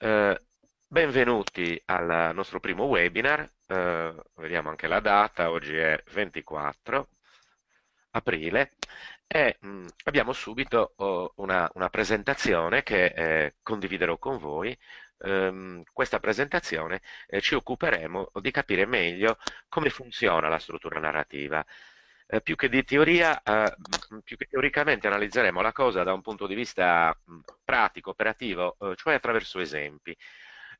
Eh, benvenuti al nostro primo webinar, eh, vediamo anche la data, oggi è 24 aprile e mh, mm, abbiamo subito oh, una, una, presentazione che eh, condividerò con voi. Ehm, questa presentazione eh, ci occuperemo di capire meglio come funziona la struttura narrativa. Eh, più, che di teoria, eh, più, che teoricamente analizzeremo la cosa da un punto di vista pratico, operativo, eh, cioè attraverso esempi.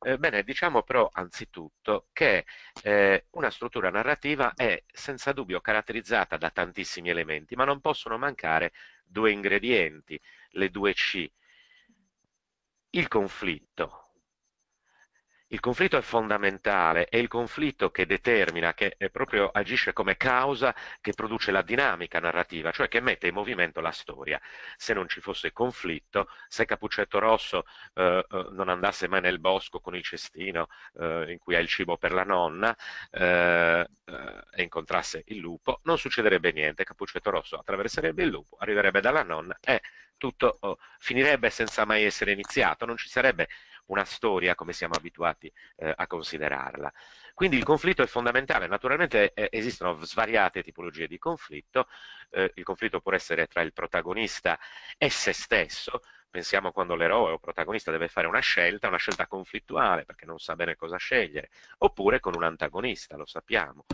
Eh, bene, diciamo però anzitutto che eh, una struttura narrativa è senza dubbio caratterizzata da tantissimi elementi, ma non possono mancare due ingredienti, le due C. Il conflitto, il conflitto è fondamentale, è il conflitto che determina, che proprio agisce come causa che produce la dinamica narrativa, cioè che mette in movimento la storia. Se non ci fosse conflitto, se Capuccetto Rosso eh, eh, non andasse mai nel bosco con il cestino eh, in cui ha il cibo per la nonna eh, eh e incontrasse il lupo, non succederebbe niente. Capuccetto Rosso attraverserebbe il lupo, arriverebbe dalla nonna e tutto oh, finirebbe senza mai essere iniziato, non ci sarebbe una storia come siamo abituati eh, a considerarla. Quindi il conflitto è fondamentale, naturalmente eh, esistono svariate tipologie di conflitto, eh, il conflitto può essere tra il protagonista e se stesso, pensiamo quando l'eroe o protagonista deve fare una scelta, una scelta conflittuale perché non sa bene cosa scegliere, oppure con un antagonista, lo sappiamo.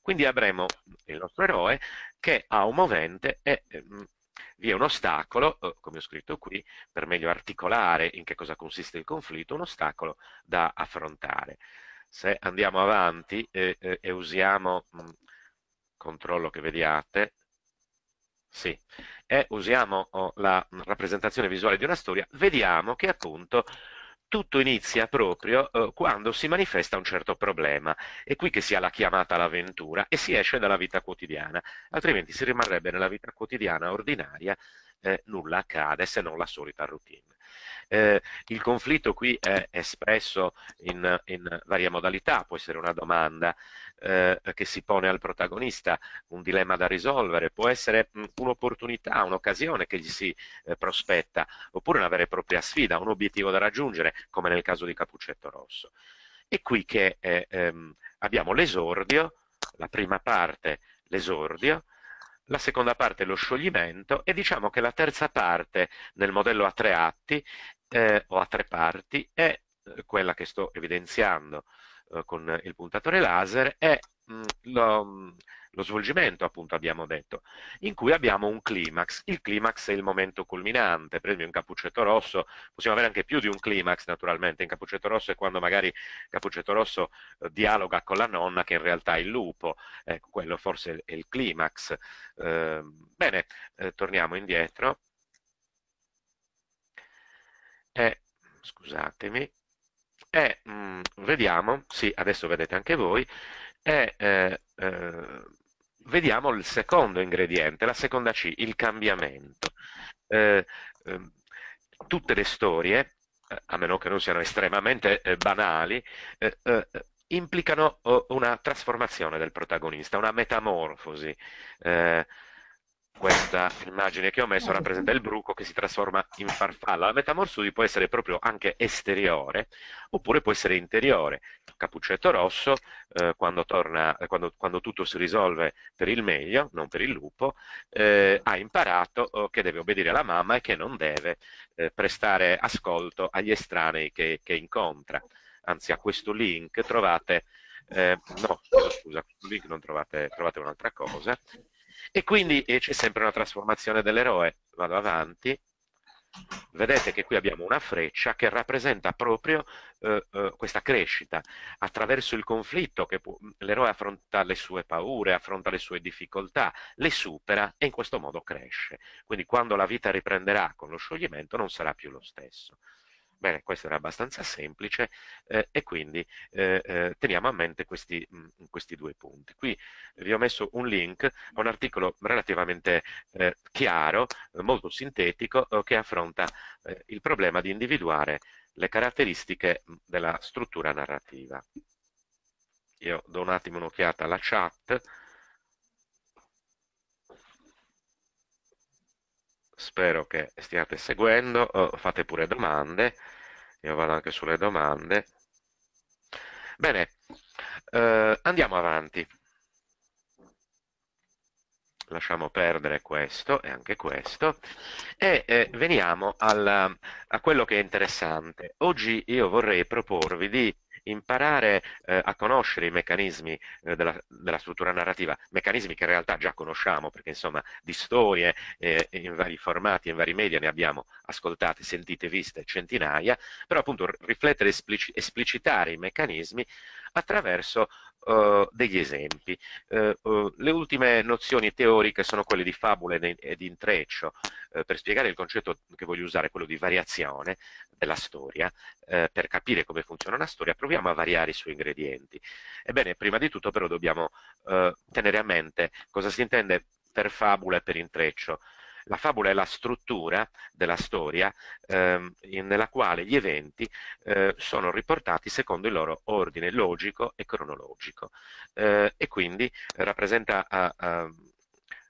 Quindi avremo il nostro eroe che ha un movente e ehm, vi è un ostacolo, eh, come ho scritto qui, per meglio articolare in che cosa consiste il conflitto, un ostacolo da affrontare. Se andiamo avanti e, eh, e, eh, e usiamo, mh, mm, controllo che vediate, sì, e usiamo oh, la rappresentazione visuale di una storia, vediamo che appunto tutto inizia proprio eh, quando si manifesta un certo problema. È qui che si ha la chiamata all'avventura e si esce dalla vita quotidiana, altrimenti si rimarrebbe nella vita quotidiana ordinaria, eh, nulla accade se non la solita routine. Eh, il conflitto qui è espresso in, in, varie modalità, può essere una domanda eh, che si pone al protagonista, un dilemma da risolvere, può essere un'opportunità, un'occasione che gli si eh, prospetta, oppure una vera e propria sfida, un obiettivo da raggiungere, come nel caso di Capuccetto Rosso. È qui che eh, ehm, abbiamo l'esordio, la prima parte l'esordio, la seconda parte lo scioglimento e diciamo che la terza parte nel modello a tre atti eh, o a tre parti è eh, quella che sto evidenziando eh, con il puntatore laser è mm, lo, mm, lo, svolgimento, appunto abbiamo detto, in cui abbiamo un climax. Il climax è il momento culminante, per esempio in Cappuccetto Rosso, possiamo avere anche più di un climax naturalmente, in Cappuccetto Rosso è quando magari Cappuccetto Rosso eh, dialoga con la nonna che in realtà è il lupo, ecco, quello forse è il climax. Ehm, eh, bene, torniamo indietro. scusatemi è, mh, mm, vediamo, sì, adesso vedete anche voi, è, eh, eh, vediamo il secondo ingrediente, la seconda C, il cambiamento. Eh, ehm, tutte le storie, eh, a meno che non siano estremamente eh, banali, eh, implicano oh, una trasformazione del protagonista, una metamorfosi. Eh, questa immagine che ho messo rappresenta il bruco che si trasforma in farfalla. La metamorfosi può essere proprio anche esteriore oppure può essere interiore. Cappuccetto rosso, eh, quando, torna, eh, quando, quando, tutto si risolve per il meglio, non per il lupo, eh, ha imparato oh, che deve obbedire alla mamma e che non deve eh, prestare ascolto agli estranei che, che, incontra. Anzi, a questo link trovate... Eh, no, scusa, a questo link non trovate, trovate un'altra cosa. E quindi e c'è sempre una trasformazione dell'eroe. Vado avanti. Vedete che qui abbiamo una freccia che rappresenta proprio eh, eh, questa crescita attraverso il conflitto che l'eroe affronta le sue paure, affronta le sue difficoltà, le supera e in questo modo cresce. Quindi quando la vita riprenderà con lo scioglimento non sarà più lo stesso. Bene, questo era abbastanza semplice eh, e quindi eh, eh teniamo a mente questi, mh, mm, questi, due punti. Qui vi ho messo un link a un articolo relativamente eh, chiaro, molto sintetico, eh, che affronta eh, il problema di individuare le caratteristiche mm, della struttura narrativa. Io do un attimo un'occhiata alla chat. spero che stiate seguendo, oh, fate pure domande, io vado anche sulle domande. Bene, eh, andiamo avanti. Lasciamo perdere questo e anche questo e eh, veniamo al, a quello che è interessante. Oggi io vorrei proporvi di imparare eh, a conoscere i meccanismi eh, della, della, struttura narrativa, meccanismi che in realtà già conosciamo, perché insomma di storie eh, in vari formati, in vari media ne abbiamo ascoltate, sentite, viste centinaia, però appunto riflettere, esplicitare i meccanismi attraverso eh, degli esempi. Eh, eh, le ultime nozioni teoriche sono quelle di fabula e di intreccio eh, per spiegare il concetto che voglio usare, quello di variazione della storia, eh, per capire come funziona una storia, proviamo a variare i suoi ingredienti. Ebbene, prima di tutto però dobbiamo tenere a mente cosa si intende per fabula e per intreccio. La fabula è la struttura della storia ehm, nella quale gli eventi eh, sono riportati secondo il loro ordine logico e cronologico eh, e quindi rappresenta a, a,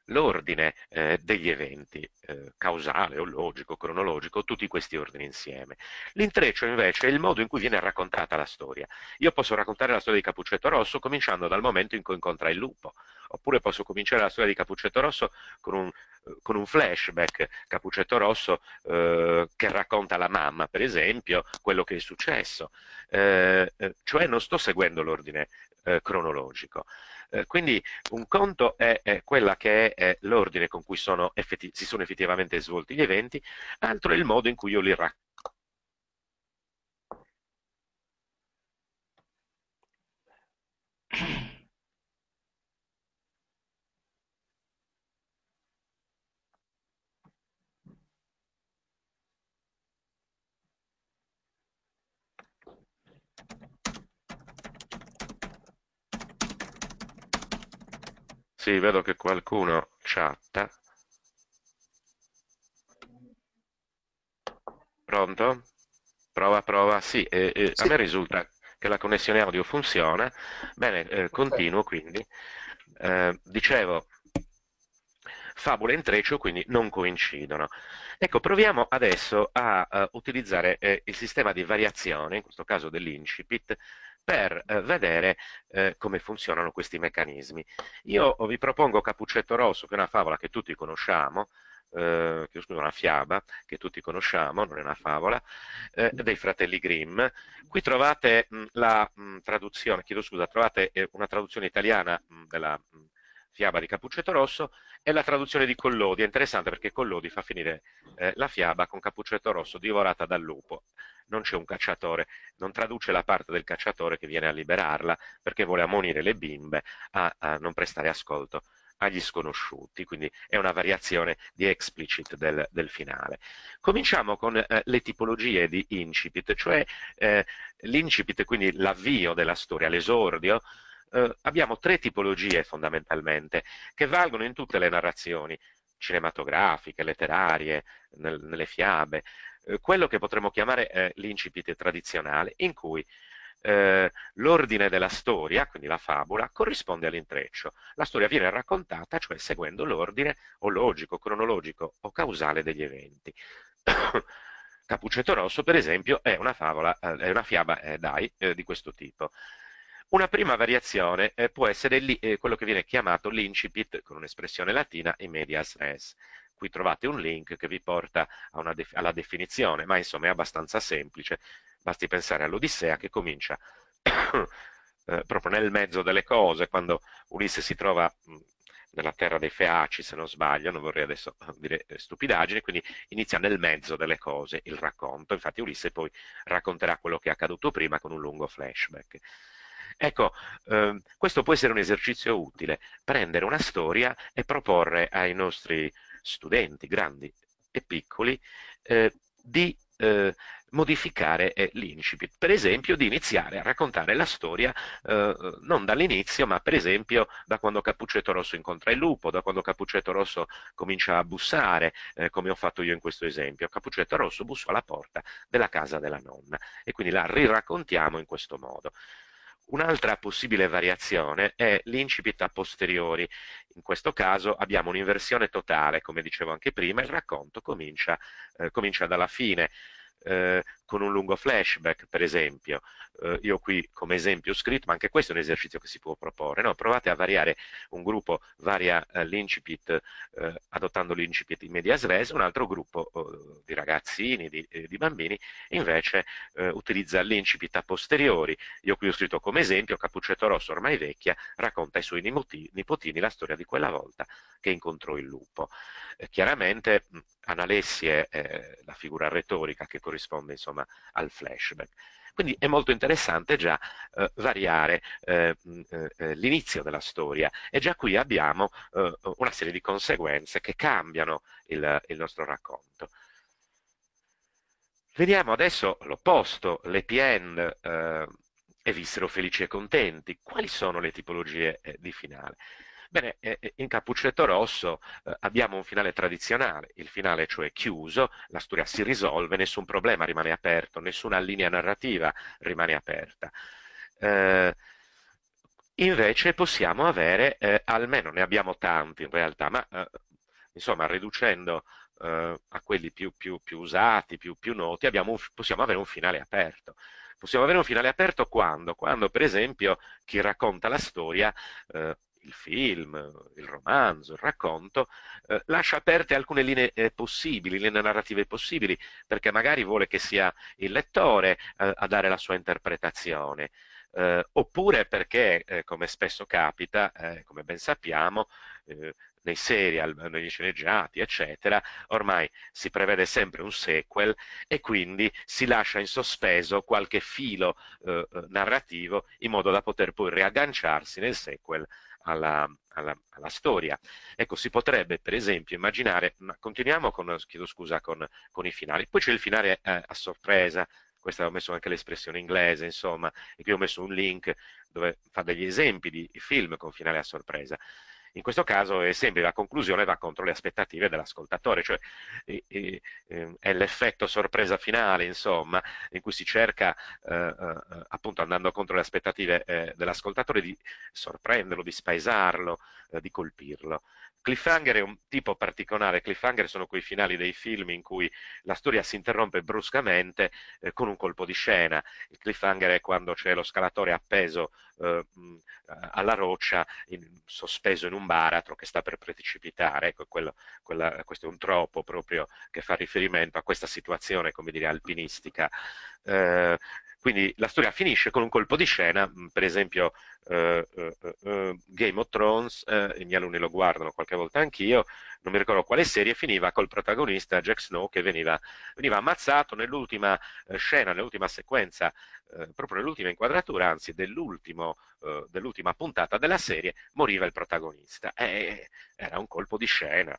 l'ordine eh, degli eventi, eh, causale o logico, cronologico, tutti questi ordini insieme. L'intreccio invece è il modo in cui viene raccontata la storia. Io posso raccontare la storia di Capuccetto Rosso cominciando dal momento in cui incontra il lupo, oppure posso cominciare la storia di Capuccetto Rosso con un con un flashback, Capuccetto Rosso, eh, che racconta alla mamma, per esempio, quello che è successo. Eh, eh cioè non sto seguendo l'ordine eh, cronologico. Eh, quindi un conto è, è quella che è, è l'ordine con cui sono si sono effettivamente svolti gli eventi, altro è il modo in cui io li racconto Sì, vedo che qualcuno chatta. Pronto? Prova, prova. Sì, eh, eh, sì, a me risulta che la connessione audio funziona. Bene, eh, continuo quindi. Eh, dicevo, fabula e intreccio quindi non coincidono. Ecco, proviamo adesso a uh, utilizzare eh, il sistema di variazione, in questo caso dell'incipit, per eh, vedere eh, come funzionano questi meccanismi. Io vi propongo Capuccetto Rosso, che è una favola che tutti conosciamo, eh, scusa, una fiaba che tutti conosciamo, non è una favola, eh, dei fratelli Grimm. Qui trovate mh, mm, la mh, mm, traduzione, chiedo scusa, trovate eh, una traduzione italiana mh, mm, della fiaba di Cappuccetto Rosso e la traduzione di Collodi. È interessante perché Collodi fa finire eh, la fiaba con Cappuccetto Rosso divorata dal lupo non c'è un cacciatore, non traduce la parte del cacciatore che viene a liberarla perché vuole ammonire le bimbe a, a non prestare ascolto agli sconosciuti, quindi è una variazione di explicit del, del finale. Cominciamo con eh, le tipologie di incipit, cioè eh, l'incipit, quindi l'avvio della storia, l'esordio, eh, abbiamo tre tipologie fondamentalmente che valgono in tutte le narrazioni cinematografiche, letterarie, nel, nelle fiabe, eh, quello che potremmo chiamare eh, l'incipit tradizionale, in cui eh, l'ordine della storia, quindi la fabula, corrisponde all'intreccio. La storia viene raccontata, cioè seguendo l'ordine o logico, cronologico o causale degli eventi. Capuccetto Rosso, per esempio, è una favola, eh, è una fiaba eh, dai, di questo tipo. Una prima variazione eh, può essere lì, eh, quello che viene chiamato l'incipit, con un'espressione latina, in medias res, qui trovate un link che vi porta def alla definizione, ma insomma è abbastanza semplice, basti pensare all'Odissea che comincia eh, proprio nel mezzo delle cose, quando Ulisse si trova mm, nella terra dei Feaci, se non sbaglio, non vorrei adesso eh, dire stupidaggine, quindi inizia nel mezzo delle cose il racconto, infatti Ulisse poi racconterà quello che è accaduto prima con un lungo flashback. Ecco, eh, questo può essere un esercizio utile, prendere una storia e proporre ai nostri studenti grandi e piccoli, eh, di eh, modificare eh, l'incipit, per esempio di iniziare a raccontare la storia eh, non dall'inizio ma per esempio da quando Cappuccetto Rosso incontra il lupo, da quando Cappuccetto Rosso comincia a bussare eh, come ho fatto io in questo esempio, Cappuccetto Rosso bussò alla porta della casa della nonna e quindi la riraccontiamo in questo modo. Un'altra possibile variazione è l'incipit a posteriori. In questo caso abbiamo un'inversione totale, come dicevo anche prima, il racconto comincia, eh, comincia dalla fine eh, con un lungo flashback, per esempio. Eh, io qui come esempio ho scritto, ma anche questo è un esercizio che si può proporre. No? Provate a variare un gruppo, varia eh, l'incipit, eh, adottando l'incipit in medias res, un altro gruppo oh, di ragazzini, di, eh, di bambini, invece utilizza l'incipit a posteriori. Io qui ho scritto come esempio, Cappuccetto Rosso ormai vecchia racconta ai suoi nipotini, la storia di quella volta che incontrò il lupo. chiaramente Analessi è la figura retorica che corrisponde insomma al flashback. Quindi è molto interessante già eh, variare eh, eh, eh, l'inizio della storia e già qui abbiamo eh, una serie di conseguenze che cambiano il, il nostro racconto. Vediamo adesso l'opposto, l'happy end eh, e vissero felici e contenti. Quali sono le tipologie di finale? Bene, in Cappuccetto Rosso eh, abbiamo un finale tradizionale, il finale cioè chiuso, la storia si risolve, nessun problema rimane aperto, nessuna linea narrativa rimane aperta. Eh, invece possiamo avere, eh, almeno ne abbiamo tanti in realtà, ma insomma riducendo a quelli più, più, più usati, più, più noti, un, possiamo avere un finale aperto. Possiamo avere un finale aperto quando? Quando, per esempio, chi racconta la storia eh, il film, il romanzo, il racconto, eh, lascia aperte alcune linee eh, possibili, linee narrative possibili, perché magari vuole che sia il lettore eh, a dare la sua interpretazione. Eh, oppure perché, eh, come spesso capita, eh, come ben sappiamo, nei serial, negli sceneggiati, eccetera, ormai si prevede sempre un sequel e quindi si lascia in sospeso qualche filo eh, narrativo in modo da poter poi riagganciarsi nel sequel alla, alla, alla, storia. Ecco, si potrebbe per esempio immaginare, ma continuiamo con, chiedo scusa, con, con i finali, poi c'è il finale eh, a sorpresa, questa ho messo anche l'espressione inglese, insomma, e qui ho messo un link dove fa degli esempi di film con finale a sorpresa in questo caso è sempre la conclusione va contro le aspettative dell'ascoltatore, cioè ehm, è l'effetto sorpresa finale, insomma, in cui si cerca, eh, eh appunto andando contro le aspettative eh, dell'ascoltatore, di sorprenderlo, di spaesarlo, eh, di colpirlo. Cliffhanger è un tipo particolare, cliffhanger sono quei finali dei film in cui la storia si interrompe bruscamente eh, con un colpo di scena. Il cliffhanger è quando c'è lo scalatore appeso eh, alla roccia, in, sospeso in un un baratro che sta per precipitare, ecco, quello, quella, questo è un troppo proprio che fa riferimento a questa situazione, come dire, alpinistica. Eh, quindi la storia finisce con un colpo di scena, mm, per esempio eh eh, eh, eh, Game of Thrones, eh, i miei alunni lo guardano qualche volta anch'io, non mi ricordo quale serie, finiva col protagonista Jack Snow che veniva, veniva ammazzato nell'ultima scena, nell'ultima sequenza, proprio nell'ultima inquadratura, anzi dell'ultima puntata della serie, moriva il protagonista. E, era un colpo di scena,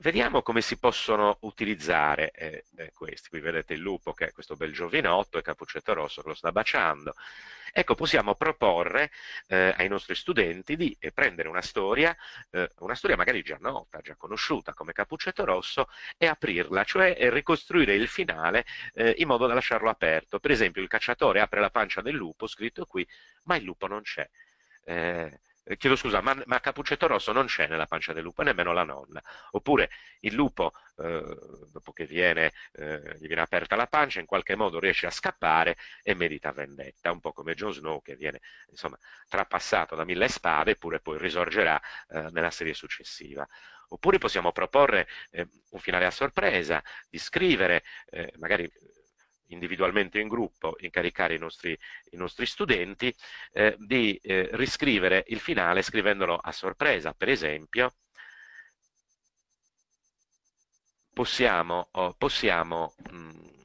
Vediamo come si possono utilizzare eh, eh, questi. Qui vedete il lupo che è questo bel giovinotto e Capuccetto Rosso che lo sta baciando. Ecco, possiamo proporre eh, ai nostri studenti di eh, prendere una storia, eh, una storia magari già nota, già conosciuta come Capuccetto Rosso, e aprirla, cioè eh, ricostruire il finale in modo da lasciarlo aperto. Per esempio, il cacciatore apre la pancia del lupo, scritto qui, ma il lupo non c'è. Eh, eh, chiedo scusa, ma, ma, Capuccetto Rosso non c'è nella pancia del lupo, nemmeno la nonna. Oppure il lupo, eh, dopo che viene, eh, gli viene aperta la pancia, in qualche modo riesce a scappare e merita vendetta, un po' come Jon Snow che viene insomma, trapassato da mille spade, eppure poi risorgerà eh, nella serie successiva. Oppure possiamo proporre eh, un finale a sorpresa, di scrivere, magari individualmente o in gruppo, incaricare i nostri, i nostri studenti eh, di eh, riscrivere il finale scrivendolo a sorpresa. Per esempio, possiamo, oh, possiamo mh, mm,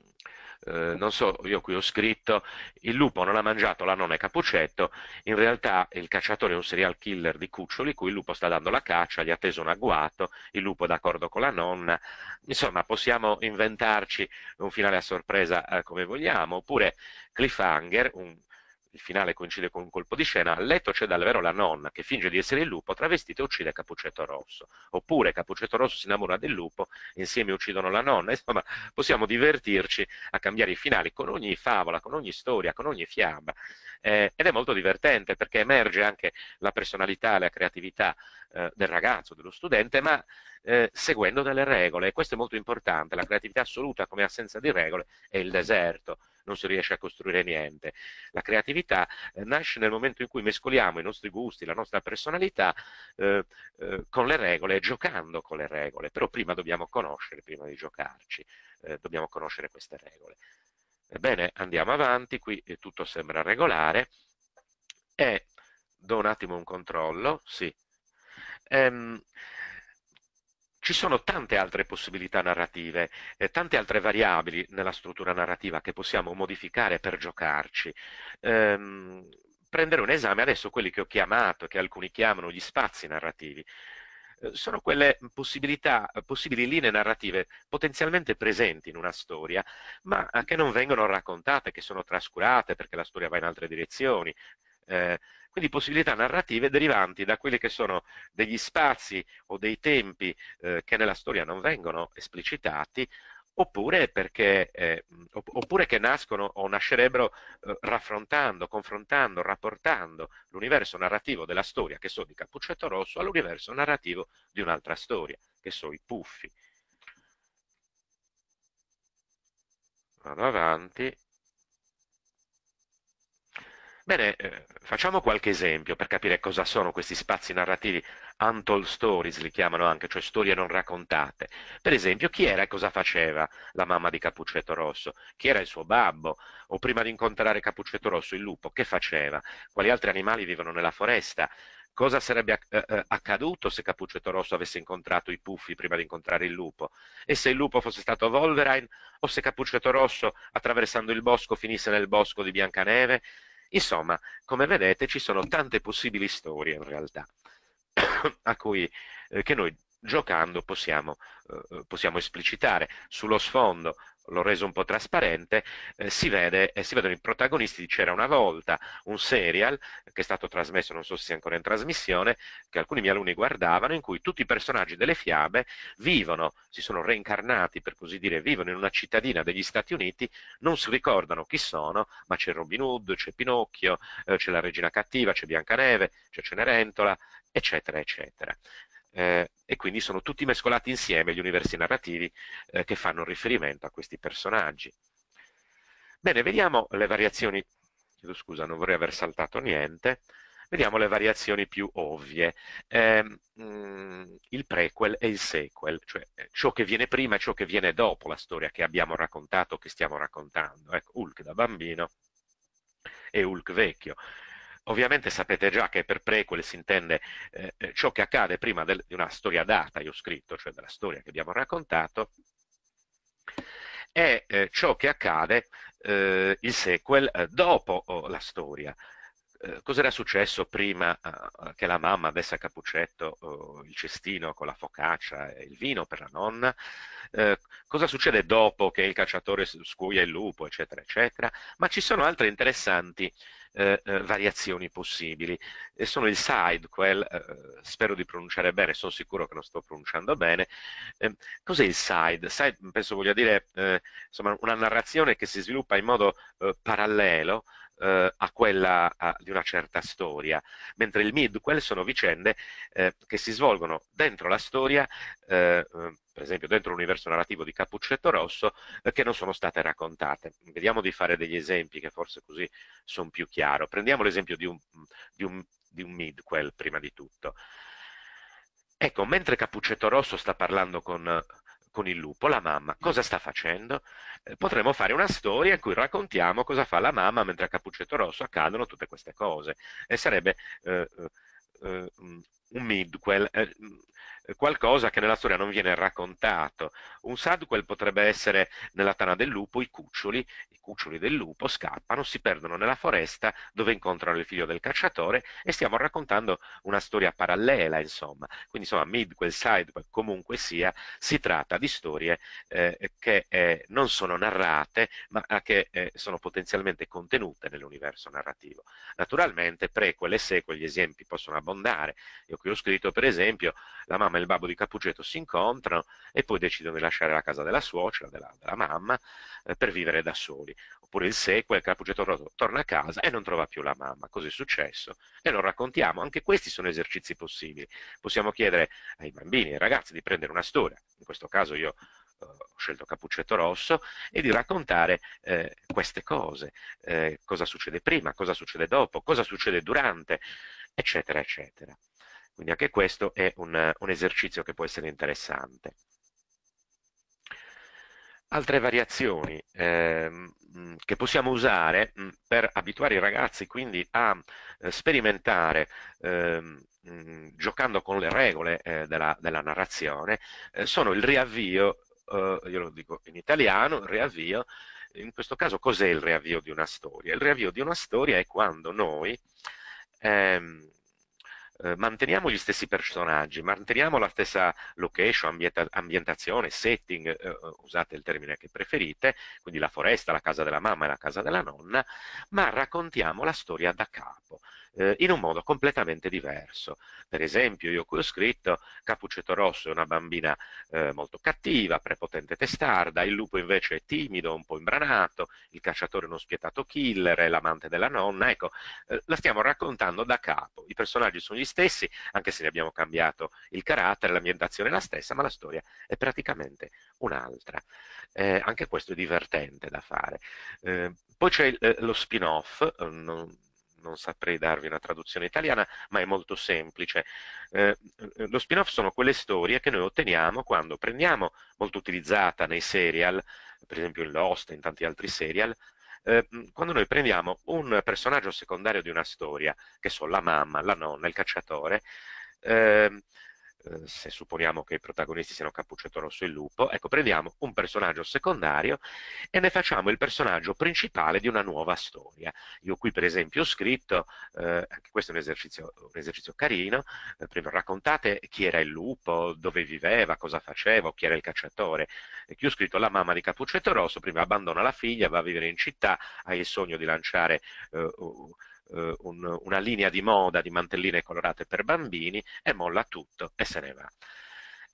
eh, non so, io qui ho scritto, il lupo non ha mangiato la nonna e Capuccetto, in realtà il cacciatore è un serial killer di cuccioli, cui il lupo sta dando la caccia, gli ha teso un agguato, il lupo è d'accordo con la nonna, insomma possiamo inventarci un finale a sorpresa eh, come vogliamo, oppure cliffhanger, un, il finale coincide con un colpo di scena, al letto c'è davvero la nonna che finge di essere il lupo, travestita e uccide Capuccetto Rosso, oppure Capuccetto Rosso si innamora del lupo, insieme uccidono la nonna, insomma possiamo divertirci a cambiare i finali con ogni favola, con ogni storia, con ogni fiaba eh, ed è molto divertente perché emerge anche la personalità, la creatività eh, del ragazzo, dello studente, ma eh, seguendo delle regole e questo è molto importante, la creatività assoluta come assenza di regole è il deserto non si riesce a costruire niente. La creatività eh, nasce nel momento in cui mescoliamo i nostri gusti, la nostra personalità eh, eh, con le regole, giocando con le regole, però prima dobbiamo conoscere, prima di giocarci, eh, dobbiamo conoscere queste regole. Bene, andiamo avanti, qui eh, tutto sembra regolare e eh, do un attimo un controllo, sì. Ehm, ci sono tante altre possibilità narrative, eh, tante altre variabili nella struttura narrativa che possiamo modificare per giocarci. Ehm, prendere un esame adesso quelli che ho chiamato, che alcuni chiamano gli spazi narrativi, eh, sono quelle possibilità, possibili linee narrative potenzialmente presenti in una storia, ma che non vengono raccontate, che sono trascurate perché la storia va in altre direzioni, eh, quindi possibilità narrative derivanti da quelli che sono degli spazi o dei tempi eh, che nella storia non vengono esplicitati, oppure, perché, eh, oppure che nascono o nascerebbero eh, raffrontando, confrontando, rapportando l'universo narrativo della storia, che so di Cappuccetto Rosso, all'universo narrativo di un'altra storia, che so i Puffi. Vado avanti. Bene, eh, facciamo qualche esempio per capire cosa sono questi spazi narrativi, untold stories li chiamano anche, cioè storie non raccontate. Per esempio, chi era e cosa faceva la mamma di Cappuccetto Rosso? Chi era il suo babbo? O prima di incontrare Cappuccetto Rosso, il lupo, che faceva? Quali altri animali vivono nella foresta? cosa sarebbe eh, eh, accaduto se Cappuccetto Rosso avesse incontrato i puffi prima di incontrare il lupo e se il lupo fosse stato Wolverine o se Cappuccetto Rosso attraversando il bosco finisse nel bosco di Biancaneve Insomma, come vedete ci sono tante possibili storie in realtà a cui, eh, che noi giocando possiamo, eh, eh possiamo, esplicitare. Sullo sfondo l'ho reso un po' trasparente, eh, si, vede, eh, si, vedono i protagonisti di C'era una volta, un serial che è stato trasmesso, non so se sia ancora in trasmissione, che alcuni miei alunni guardavano, in cui tutti i personaggi delle fiabe vivono, si sono reincarnati per così dire, vivono in una cittadina degli Stati Uniti, non si ricordano chi sono, ma c'è Robin Hood, c'è Pinocchio, eh, c'è la regina cattiva, c'è Biancaneve, c'è Cenerentola, eccetera, eccetera eh, e quindi sono tutti mescolati insieme gli universi narrativi eh, che fanno riferimento a questi personaggi. Bene, vediamo le variazioni, chiedo scusa, non vorrei aver saltato niente, vediamo le variazioni più ovvie, eh, mh, mm, il prequel e il sequel, cioè eh, ciò che viene prima e ciò che viene dopo la storia che abbiamo raccontato, che stiamo raccontando, ecco, Hulk da bambino e Hulk vecchio, Ovviamente sapete già che per prequel si intende eh, ciò che accade prima del, di una storia data, io ho scritto, cioè della storia che abbiamo raccontato, e eh, ciò che accade eh, il sequel eh, dopo oh, la storia. Eh, cos'era successo prima eh, che la mamma avesse a Capuccetto oh, il cestino con la focaccia e il vino per la nonna? cosa succede dopo che il cacciatore scuoia il lupo, eccetera, eccetera? Ma ci sono altre interessanti eh, eh, variazioni possibili. E sono il sidequel, eh, eh, spero di pronunciare bene, sono sicuro che non sto pronunciando bene. Eh, cos'è il side? Side penso voglia dire eh, insomma, una narrazione che si sviluppa in modo parallelo eh, a quella a, di una certa storia, mentre il midquel sono vicende eh, che si svolgono dentro la storia, eh, eh per esempio dentro l'universo narrativo di Cappuccetto Rosso, eh, che non sono state raccontate. Vediamo di fare degli esempi che forse così sono più chiaro. Prendiamo l'esempio di un, di, un, di un midquel prima di tutto. Ecco, mentre Cappuccetto Rosso sta parlando con con il lupo, la mamma, mm. cosa sta facendo? Eh, potremmo fare una storia in cui raccontiamo cosa fa la mamma mentre a Cappuccetto Rosso accadono tutte queste cose e sarebbe eh, eh, eh mm, un midquel, eh, qualcosa che nella storia non viene raccontato. Un sadquel potrebbe essere nella tana del lupo, i cuccioli, i cuccioli del lupo scappano, si perdono nella foresta dove incontrano il figlio del cacciatore e stiamo raccontando una storia parallela, insomma. Quindi insomma, midquel, sidequel, comunque sia, si tratta di storie eh, che eh, non sono narrate, ma eh, che eh, sono potenzialmente contenute nell'universo narrativo. Naturalmente prequel e sequel, gli esempi possono abbondare. Io qui ho scritto, per esempio, la mamma e il babbo di Cappuccetto si incontrano e poi decidono di lasciare la casa della suocera, della, della mamma, eh, per vivere da soli. Oppure il sequel, Cappuccetto Rosso torna a casa e non trova più la mamma. Cos'è successo? E lo raccontiamo. Anche questi sono esercizi possibili. Possiamo chiedere ai bambini ai ragazzi di prendere una storia. In questo caso io eh, ho scelto Cappuccetto Rosso, e di raccontare eh, queste cose, eh, cosa succede prima, cosa succede dopo, cosa succede durante, eccetera, eccetera. Quindi anche questo è un, un esercizio che può essere interessante. Altre variazioni eh, che possiamo usare per abituare i ragazzi quindi a eh, sperimentare eh, giocando con le regole eh, della, della, narrazione eh, sono il riavvio, eh, io lo dico in italiano, il riavvio in questo caso cos'è il riavvio di una storia? Il riavvio di una storia è quando noi ehm, eh, manteniamo gli stessi personaggi, manteniamo la stessa location, ambientazione, setting, eh, eh, usate il termine che preferite, quindi la foresta, la casa della mamma e la casa della nonna, ma raccontiamo la storia da capo eh, in un modo completamente diverso. Per esempio, io qui ho scritto Capuccetto Rosso è una bambina eh, molto cattiva, prepotente testarda, il lupo invece è timido, un po' imbranato, il cacciatore è uno spietato killer, è l'amante della nonna. Ecco, eh, la stiamo raccontando da capo. I personaggi sono gli stessi, anche se ne abbiamo cambiato il carattere, l'ambientazione è la stessa, ma la storia è praticamente un'altra. Eh, anche questo è divertente da fare. Eh, poi c'è eh, lo spin-off, non non saprei darvi una traduzione italiana, ma è molto semplice. Eh, eh, lo spin-off sono quelle storie che noi otteniamo quando prendiamo, molto utilizzata nei serial, per esempio in Lost e in tanti altri serial, eh, quando noi prendiamo un personaggio secondario di una storia, che so, la mamma, la nonna, il cacciatore, eh, eh, se supponiamo che i protagonisti siano Cappuccetto Rosso e Lupo, ecco, prendiamo un personaggio secondario e ne facciamo il personaggio principale di una nuova storia. Io qui per esempio ho scritto, eh, anche questo è un esercizio, un esercizio carino, eh, prima raccontate chi era il lupo, dove viveva, cosa faceva, chi era il cacciatore. E qui ho scritto la mamma di Cappuccetto Rosso, prima abbandona la figlia, va a vivere in città, ha il sogno di lanciare... Uh, eh, un, una linea di moda di mantelline colorate per bambini e molla tutto e se ne va.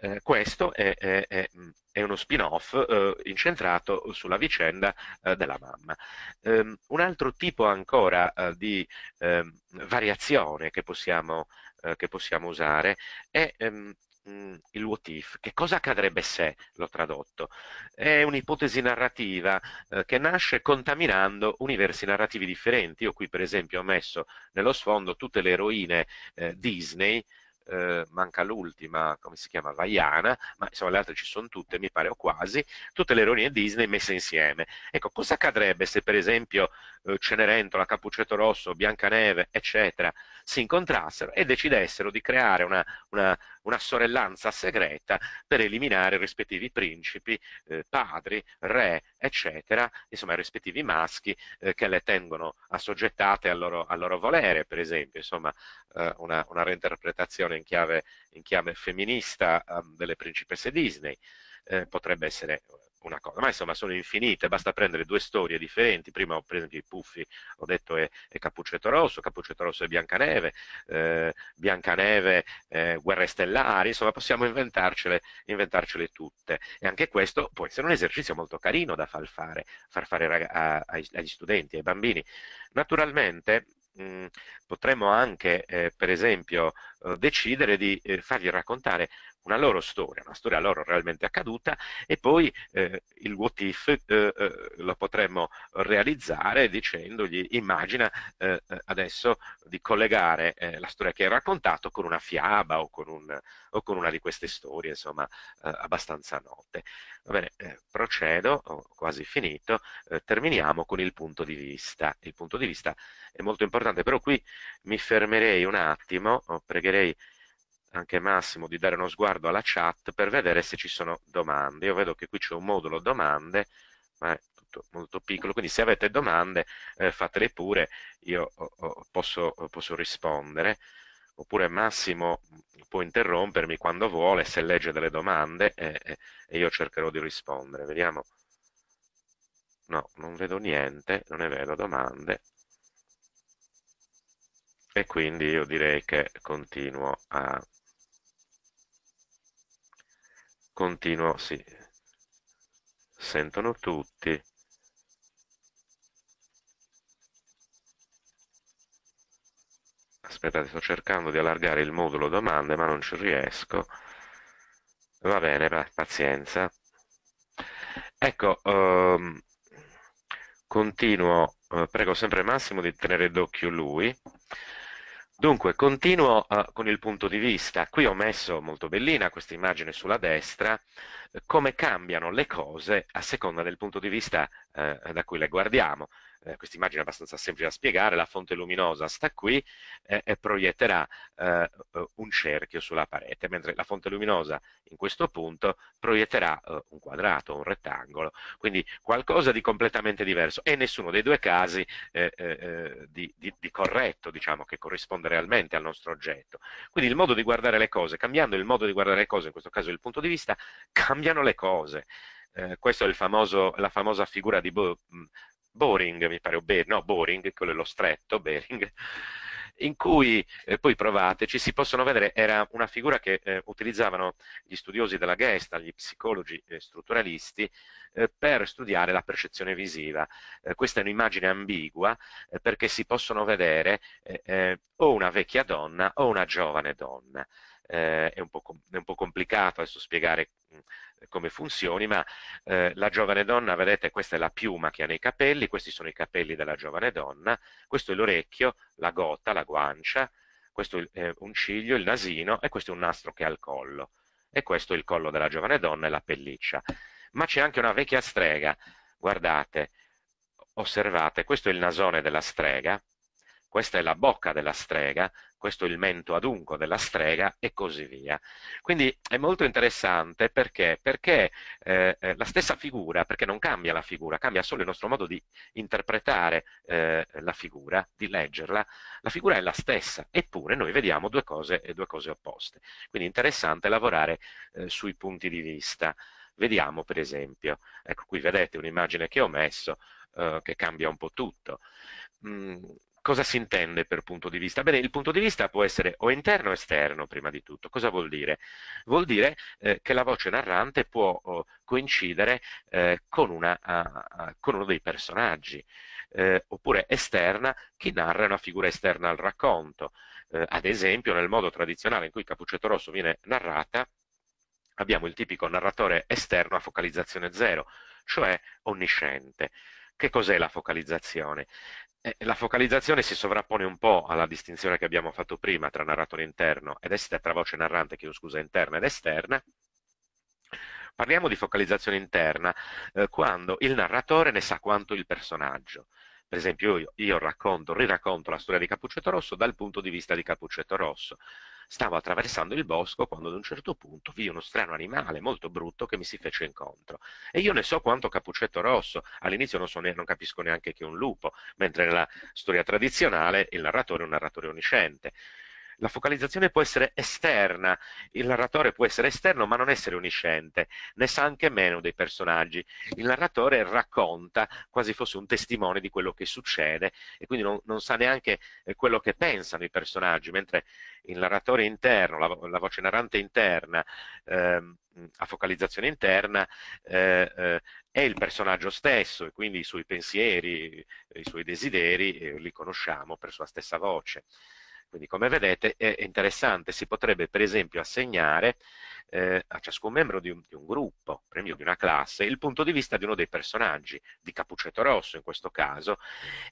Eh, questo è, è, è mm, uno spin-off eh, incentrato sulla vicenda eh, della mamma. Ehm, un altro tipo ancora eh, di ehm, variazione che possiamo, eh, che possiamo, usare è ehm, mh, mm, il what if, che cosa accadrebbe se, l'ho tradotto, è un'ipotesi narrativa eh, che nasce contaminando universi narrativi differenti. Io qui per esempio ho messo nello sfondo tutte le eroine eh, Disney eh, manca l'ultima, come si chiama, Vaiana, ma insomma le altre ci sono tutte, mi pare o quasi, tutte le eroine Disney messe insieme. Ecco, cosa accadrebbe se per esempio eh, Cenerentola, Cappuccetto Rosso, Biancaneve, eccetera, si incontrassero e decidessero di creare una, una, una sorellanza segreta per eliminare i rispettivi principi, eh, padri, re, eccetera, insomma i rispettivi maschi eh, che le tengono assoggettate al loro, al loro volere, per esempio, insomma eh, una, una reinterpretazione in chiave, in chiave femminista um, delle principesse Disney, eh, potrebbe essere una cosa, ma insomma sono infinite, basta prendere due storie differenti, prima ho preso i puffi, ho detto è, è Cappuccetto Rosso, Cappuccetto Rosso è Biancaneve, eh, Biancaneve eh, Guerre Stellari, insomma possiamo inventarcele, inventarcele tutte e anche questo può essere un esercizio molto carino da far fare, far fare a, a, agli studenti, ai bambini. Naturalmente mh, mm, potremmo anche eh, per esempio eh, decidere di eh, fargli raccontare una loro storia, una storia loro realmente accaduta e poi eh, il what if eh, eh, lo potremmo realizzare dicendogli immagina adesso di collegare la storia che hai raccontato con una fiaba o con, un, o con una di queste storie insomma abbastanza note. Va bene, procedo, ho quasi finito, terminiamo con il punto di vista. Il punto di vista è molto importante, però qui mi fermerei un attimo, pregherei pregherei anche Massimo di dare uno sguardo alla chat per vedere se ci sono domande. Io vedo che qui c'è un modulo domande, ma è tutto molto piccolo, quindi se avete domande eh, fatele pure, io oh, oh posso, posso, rispondere. Oppure Massimo può interrompermi quando vuole, se legge delle domande e, e io cercherò di rispondere. Vediamo. No, non vedo niente, non ne vedo domande e quindi io direi che continuo a continuo sì sentono tutti aspettate sto cercando di allargare il modulo domande ma non ci riesco va bene pazienza ecco ehm, continuo eh, prego sempre Massimo di tenere d'occhio lui Dunque, continuo uh, con il punto di vista. Qui ho messo molto bellina questa immagine sulla destra, eh, come cambiano le cose a seconda del punto di vista uh, da cui le guardiamo eh, questa immagine è abbastanza semplice da spiegare, la fonte luminosa sta qui eh, e proietterà eh, eh un cerchio sulla parete, mentre la fonte luminosa in questo punto proietterà eh, un quadrato, un rettangolo, quindi qualcosa di completamente diverso e nessuno dei due casi eh, di, di, di, corretto, diciamo, che corrisponde realmente al nostro oggetto. Quindi il modo di guardare le cose, cambiando il modo di guardare le cose, in questo caso il punto di vista, cambiano le cose. Eh, questa è famoso, la famosa figura di Bo, Boring, mi pare, o Bering, no, Boring, quello è lo stretto, Bering, in cui eh, poi provateci, si possono vedere, era una figura che eh, utilizzavano gli studiosi della Gesta, gli psicologi eh, strutturalisti, eh, per studiare la percezione visiva. Eh, questa è un'immagine ambigua eh, perché si possono vedere o una vecchia donna o una giovane donna. È un, è, un po' complicato adesso spiegare mm, come funzioni, ma eh, la giovane donna, vedete, questa è la piuma che ha nei capelli, questi sono i capelli della giovane donna, questo è l'orecchio, la gota, la guancia, questo è eh, un ciglio, il nasino e questo è un nastro che ha il collo. E questo è il collo della giovane donna e la pelliccia. Ma c'è anche una vecchia strega, guardate, osservate, questo è il nasone della strega, questa è la bocca della strega, questo è il mento adunco della strega e così via. Quindi è molto interessante perché, perché eh, eh, la stessa figura, perché non cambia la figura, cambia solo il nostro modo di interpretare eh, la figura, di leggerla, la figura è la stessa, eppure noi vediamo due cose, eh, due cose opposte. Quindi è interessante lavorare eh, sui punti di vista. Vediamo per esempio, ecco qui vedete un'immagine che ho messo eh, che cambia un po' tutto. Mm, cosa si intende per punto di vista? Bene, il punto di vista può essere o interno o esterno, prima di tutto. Cosa vuol dire? Vuol dire eh, che la voce narrante può oh, coincidere eh, con, una, a, a, con, uno dei personaggi, eh, oppure esterna, chi narra è una figura esterna al racconto. Eh, ad esempio, nel modo tradizionale in cui Capuccetto Rosso viene narrata, abbiamo il tipico narratore esterno a focalizzazione zero, cioè onnisciente. Che cos'è la focalizzazione? Eh, la focalizzazione si sovrappone un po' alla distinzione che abbiamo fatto prima tra narratore interno ed esterno, tra voce narrante, chiedo scusa, interna ed esterna. Parliamo di focalizzazione interna eh, quando il narratore ne sa quanto il personaggio. Per esempio io, io racconto, riracconto la storia di Cappuccetto Rosso dal punto di vista di Cappuccetto Rosso. Stavo attraversando il bosco quando ad un certo punto vidi uno strano animale molto brutto che mi si fece incontro. E io ne so quanto Cappuccetto Rosso. All'inizio non, so ne- non capisco neanche che è un lupo, mentre nella storia tradizionale il narratore è un narratore onnisciente la focalizzazione può essere esterna, il narratore può essere esterno ma non essere uniscente, ne sa anche meno dei personaggi. Il narratore racconta quasi fosse un testimone di quello che succede e quindi non, non sa neanche eh, quello che pensano i personaggi, mentre il narratore interno, la, la voce narrante interna, ehm, a focalizzazione interna eh, eh, è il personaggio stesso e quindi i suoi pensieri, i suoi desideri eh, li conosciamo per sua stessa voce. Quindi come vedete è interessante, si potrebbe per esempio assegnare eh, a ciascun membro di un, di un gruppo, premio di una classe, il punto di vista di uno dei personaggi, di Capuccetto Rosso in questo caso,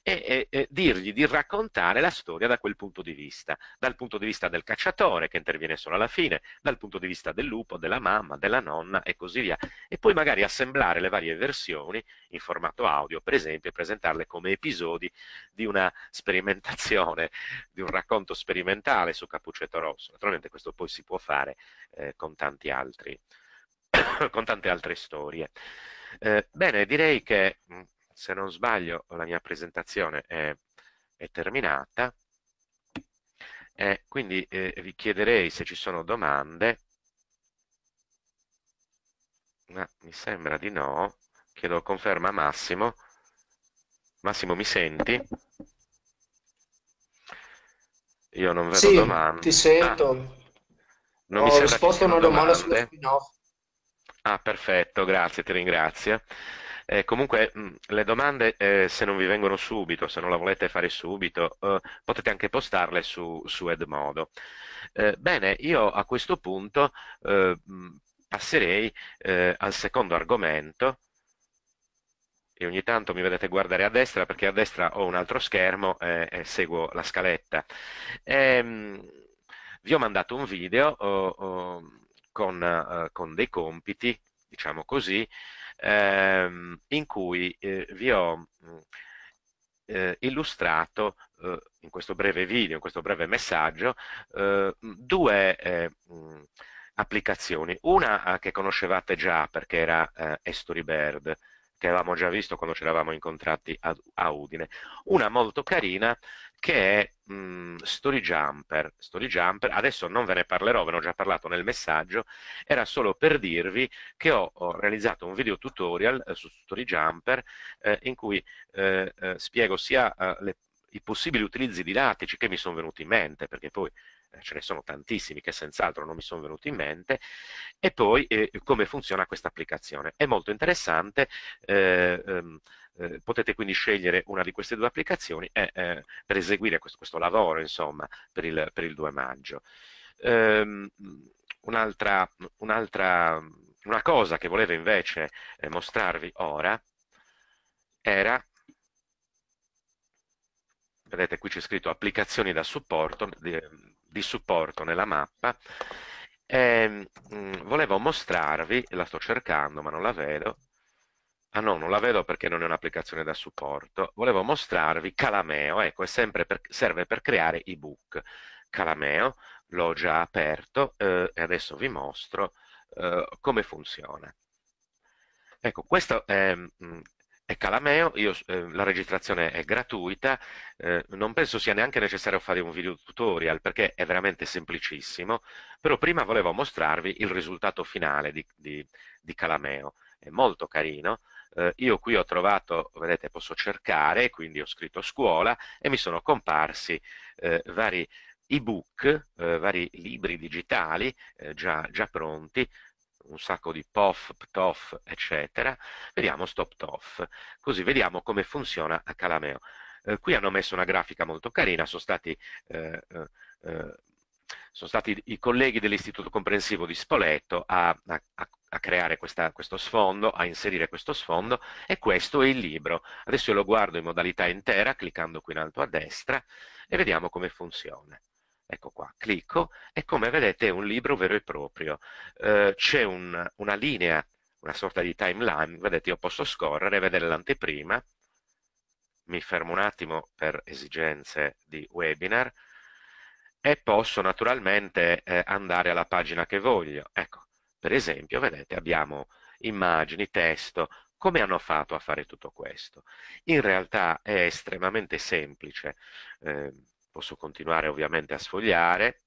e, e, e dirgli di raccontare la storia da quel punto di vista, dal punto di vista del cacciatore che interviene solo alla fine, dal punto di vista del lupo, della mamma, della nonna e così via, e poi magari assemblare le varie versioni in formato audio, per esempio, e presentarle come episodi di una sperimentazione, di un racconto sperimentale su Capuccetto Rosso. Naturalmente questo poi si può fare eh, con tanti tanti altri, con tante altre storie. Eh, bene, direi che mm, se non sbaglio la mia presentazione è, è terminata. Eh, quindi eh, vi chiederei se ci sono domande. Ma mi sembra di no. Chiedo conferma a Massimo. Massimo, mi senti? Io non vedo sì, domande. Ti sento. Ah. Non Ho risposto a una domanda sullo spin-off. Ah, perfetto, grazie, ti ringrazio. Eh, comunque le domande, eh, se non vi vengono subito, se non la volete fare subito, eh, potete anche postarle su, su Edmodo. Eh, bene, io a questo punto eh, passerei eh, al secondo argomento e ogni tanto mi vedete guardare a destra perché a destra ho un altro schermo e, e seguo la scaletta. E, ehm, vi ho mandato un video oh, oh, con, uh, con, dei compiti, diciamo così, ehm, in cui eh, vi ho mm, eh, illustrato eh, in questo breve video, in questo breve messaggio, eh, due eh, mm, applicazioni. Una che conoscevate già perché era eh, Bird, che avevamo già visto quando ci eravamo incontrati a, a Udine. Una molto carina che è mh, mm, Story, Jumper. Story Jumper. Adesso non ve ne parlerò, ve ne ho già parlato nel messaggio, era solo per dirvi che ho, ho realizzato un video tutorial eh, su Story Jumper eh, in cui eh, eh spiego sia eh, le, i possibili utilizzi didattici che mi sono venuti in mente, perché poi eh, ce ne sono tantissimi che senz'altro non mi sono venuti in mente, e poi eh, come funziona questa applicazione. È molto interessante, eh, ehm, eh, potete quindi scegliere una di queste due applicazioni eh, per eseguire questo, questo lavoro insomma, per, il, per, il, 2 maggio. Ehm, un'altra, un una cosa che volevo invece eh, mostrarvi ora era vedete qui c'è scritto applicazioni da supporto di supporto nella mappa e, ehm, mh, mm, volevo mostrarvi, la sto cercando ma non la vedo, ah no, non la vedo perché non è un'applicazione da supporto, volevo mostrarvi Calameo, ecco, per, serve per creare ebook. Calameo, l'ho già aperto eh, e adesso vi mostro eh, come funziona. Ecco, questo è mh, mm, è Calameo, io, eh, la registrazione è gratuita, eh, non penso sia neanche necessario fare un video tutorial perché è veramente semplicissimo, però prima volevo mostrarvi il risultato finale di, di, di Calameo, è molto carino, eh, io qui ho trovato, vedete posso cercare, quindi ho scritto scuola e mi sono comparsi eh, vari ebook, eh, vari libri digitali eh, già, già pronti un sacco di POF, PTOF, eccetera, vediamo stop TOF, così vediamo come funziona a Calameo. Eh, qui hanno messo una grafica molto carina, sono stati, eh, eh, eh sono stati i colleghi dell'Istituto Comprensivo di Spoleto a, a, a creare questa, questo sfondo, a inserire questo sfondo e questo è il libro. Adesso io lo guardo in modalità intera, cliccando qui in alto a destra e vediamo come funziona. Ecco qua, clicco e come vedete è un libro vero e proprio. Eh, C'è un, una linea, una sorta di timeline, vedete io posso scorrere, vedere l'anteprima, mi fermo un attimo per esigenze di webinar e posso naturalmente eh, andare alla pagina che voglio. Ecco, per esempio, vedete, abbiamo immagini, testo, come hanno fatto a fare tutto questo? In realtà è estremamente semplice. Eh, posso continuare ovviamente a sfogliare,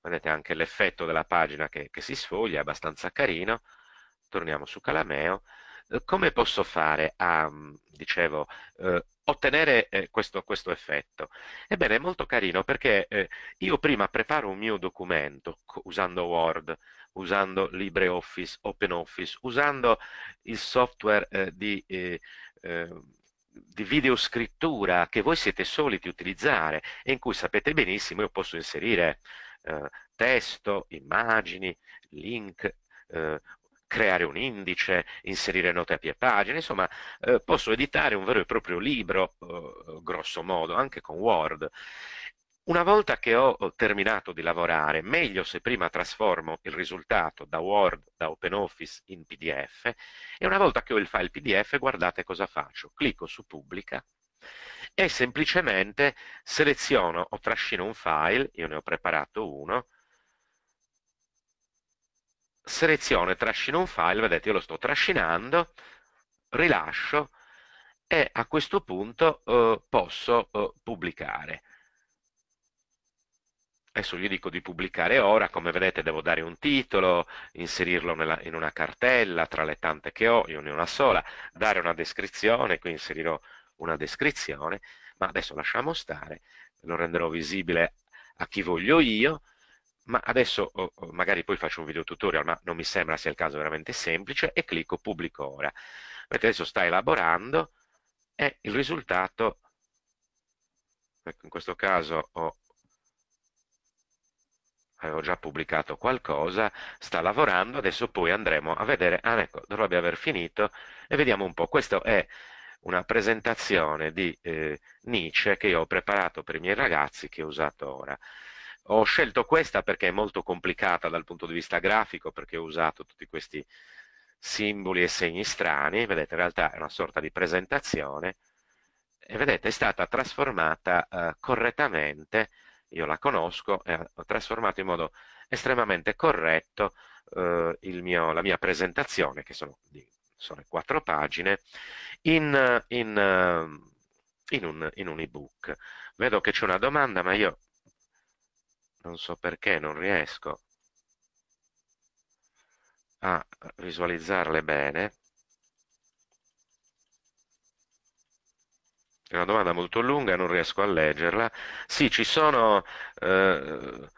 vedete anche l'effetto della pagina che, che si sfoglia, è abbastanza carino, torniamo su Calameo, eh, come posso fare a, mm, dicevo, eh, ottenere eh, questo, questo, effetto? Ebbene, è molto carino perché eh, io prima preparo un mio documento usando Word, usando LibreOffice, OpenOffice, usando il software eh, di eh, di videoscrittura che voi siete soliti utilizzare e in cui sapete benissimo io posso inserire eh, testo, immagini, link, eh, creare un indice, inserire note a piè pagina, insomma eh, posso editare un vero e proprio libro, eh, grosso modo, anche con Word. Una volta che ho terminato di lavorare, meglio se prima trasformo il risultato da Word, da OpenOffice in PDF e una volta che ho il file PDF guardate cosa faccio. Clicco su pubblica e semplicemente seleziono o trascino un file, io ne ho preparato uno, seleziono e trascino un file, vedete io lo sto trascinando, rilascio e a questo punto eh, posso eh, pubblicare adesso gli dico di pubblicare ora, come vedete devo dare un titolo, inserirlo nella, in una cartella tra le tante che ho, io ne ho una sola, dare una descrizione, qui inserirò una descrizione, ma adesso lasciamo stare, lo renderò visibile a chi voglio io, ma adesso oh, oh, magari poi faccio un video tutorial, ma non mi sembra sia il caso veramente semplice, e clicco pubblico ora. Vedete, adesso sta elaborando e il risultato, ecco in questo caso ho avevo eh, già pubblicato qualcosa, sta lavorando, adesso poi andremo a vedere, ah ecco, dovrebbe aver finito e vediamo un po', questa è una presentazione di eh, Nietzsche che io ho preparato per i miei ragazzi che ho usato ora. Ho scelto questa perché è molto complicata dal punto di vista grafico, perché ho usato tutti questi simboli e segni strani, vedete in realtà è una sorta di presentazione, e vedete è stata trasformata eh, correttamente io la conosco e ho trasformato in modo estremamente corretto eh, mio, la mia presentazione, che sono, sono quattro pagine, in, in, eh, in, un, in un ebook. Vedo che c'è una domanda, ma io non so perché non riesco a visualizzarle bene. È una domanda molto lunga, non riesco a leggerla. Sì, ci sono, eh,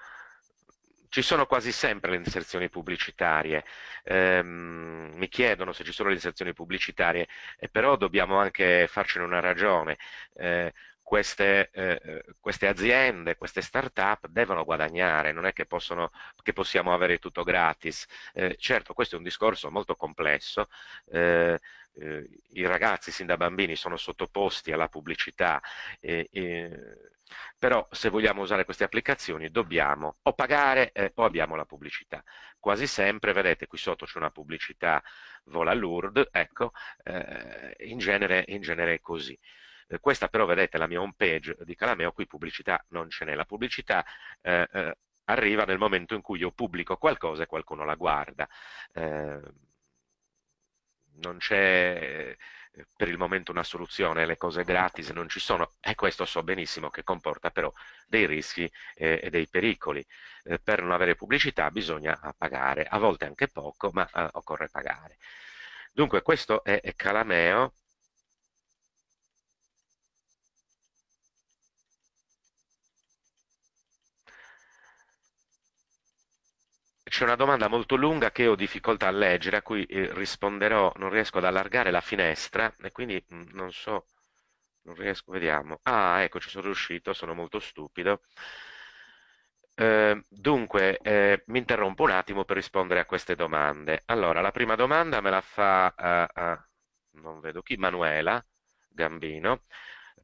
ci sono quasi sempre le inserzioni pubblicitarie. Eh, mi chiedono se ci sono le inserzioni pubblicitarie, eh, però dobbiamo anche farcene una ragione. Eh, queste, eh, queste, aziende, queste start-up devono guadagnare, non è che, possono, che possiamo avere tutto gratis. Eh, certo, questo è un discorso molto complesso, eh, eh, i ragazzi sin da bambini sono sottoposti alla pubblicità, eh, eh, però se vogliamo usare queste applicazioni dobbiamo o pagare eh, o abbiamo la pubblicità. Quasi sempre, vedete qui sotto c'è una pubblicità vola Lourdes, ecco, eh, in genere, in, genere, è così. Eh, questa però vedete la mia home page di Calameo, qui pubblicità non ce n'è, la pubblicità arriva nel momento in cui io pubblico qualcosa e qualcuno la guarda. Eh, non c'è eh, per il momento una soluzione, le cose gratis non ci sono e questo so benissimo che comporta però dei rischi eh, e dei pericoli. Eh, per non avere pubblicità bisogna pagare, a volte anche poco, ma eh, occorre pagare. Dunque questo è Calameo, C'è una domanda molto lunga che ho difficoltà a leggere, a cui eh, risponderò, non riesco ad allargare la finestra e quindi mm, non so, non riesco, vediamo. Ah, ecco, ci sono riuscito, sono molto stupido. Eh, dunque, eh, mi interrompo un attimo per rispondere a queste domande. Allora, la prima domanda me la fa, uh, uh, non vedo chi, Manuela Gambino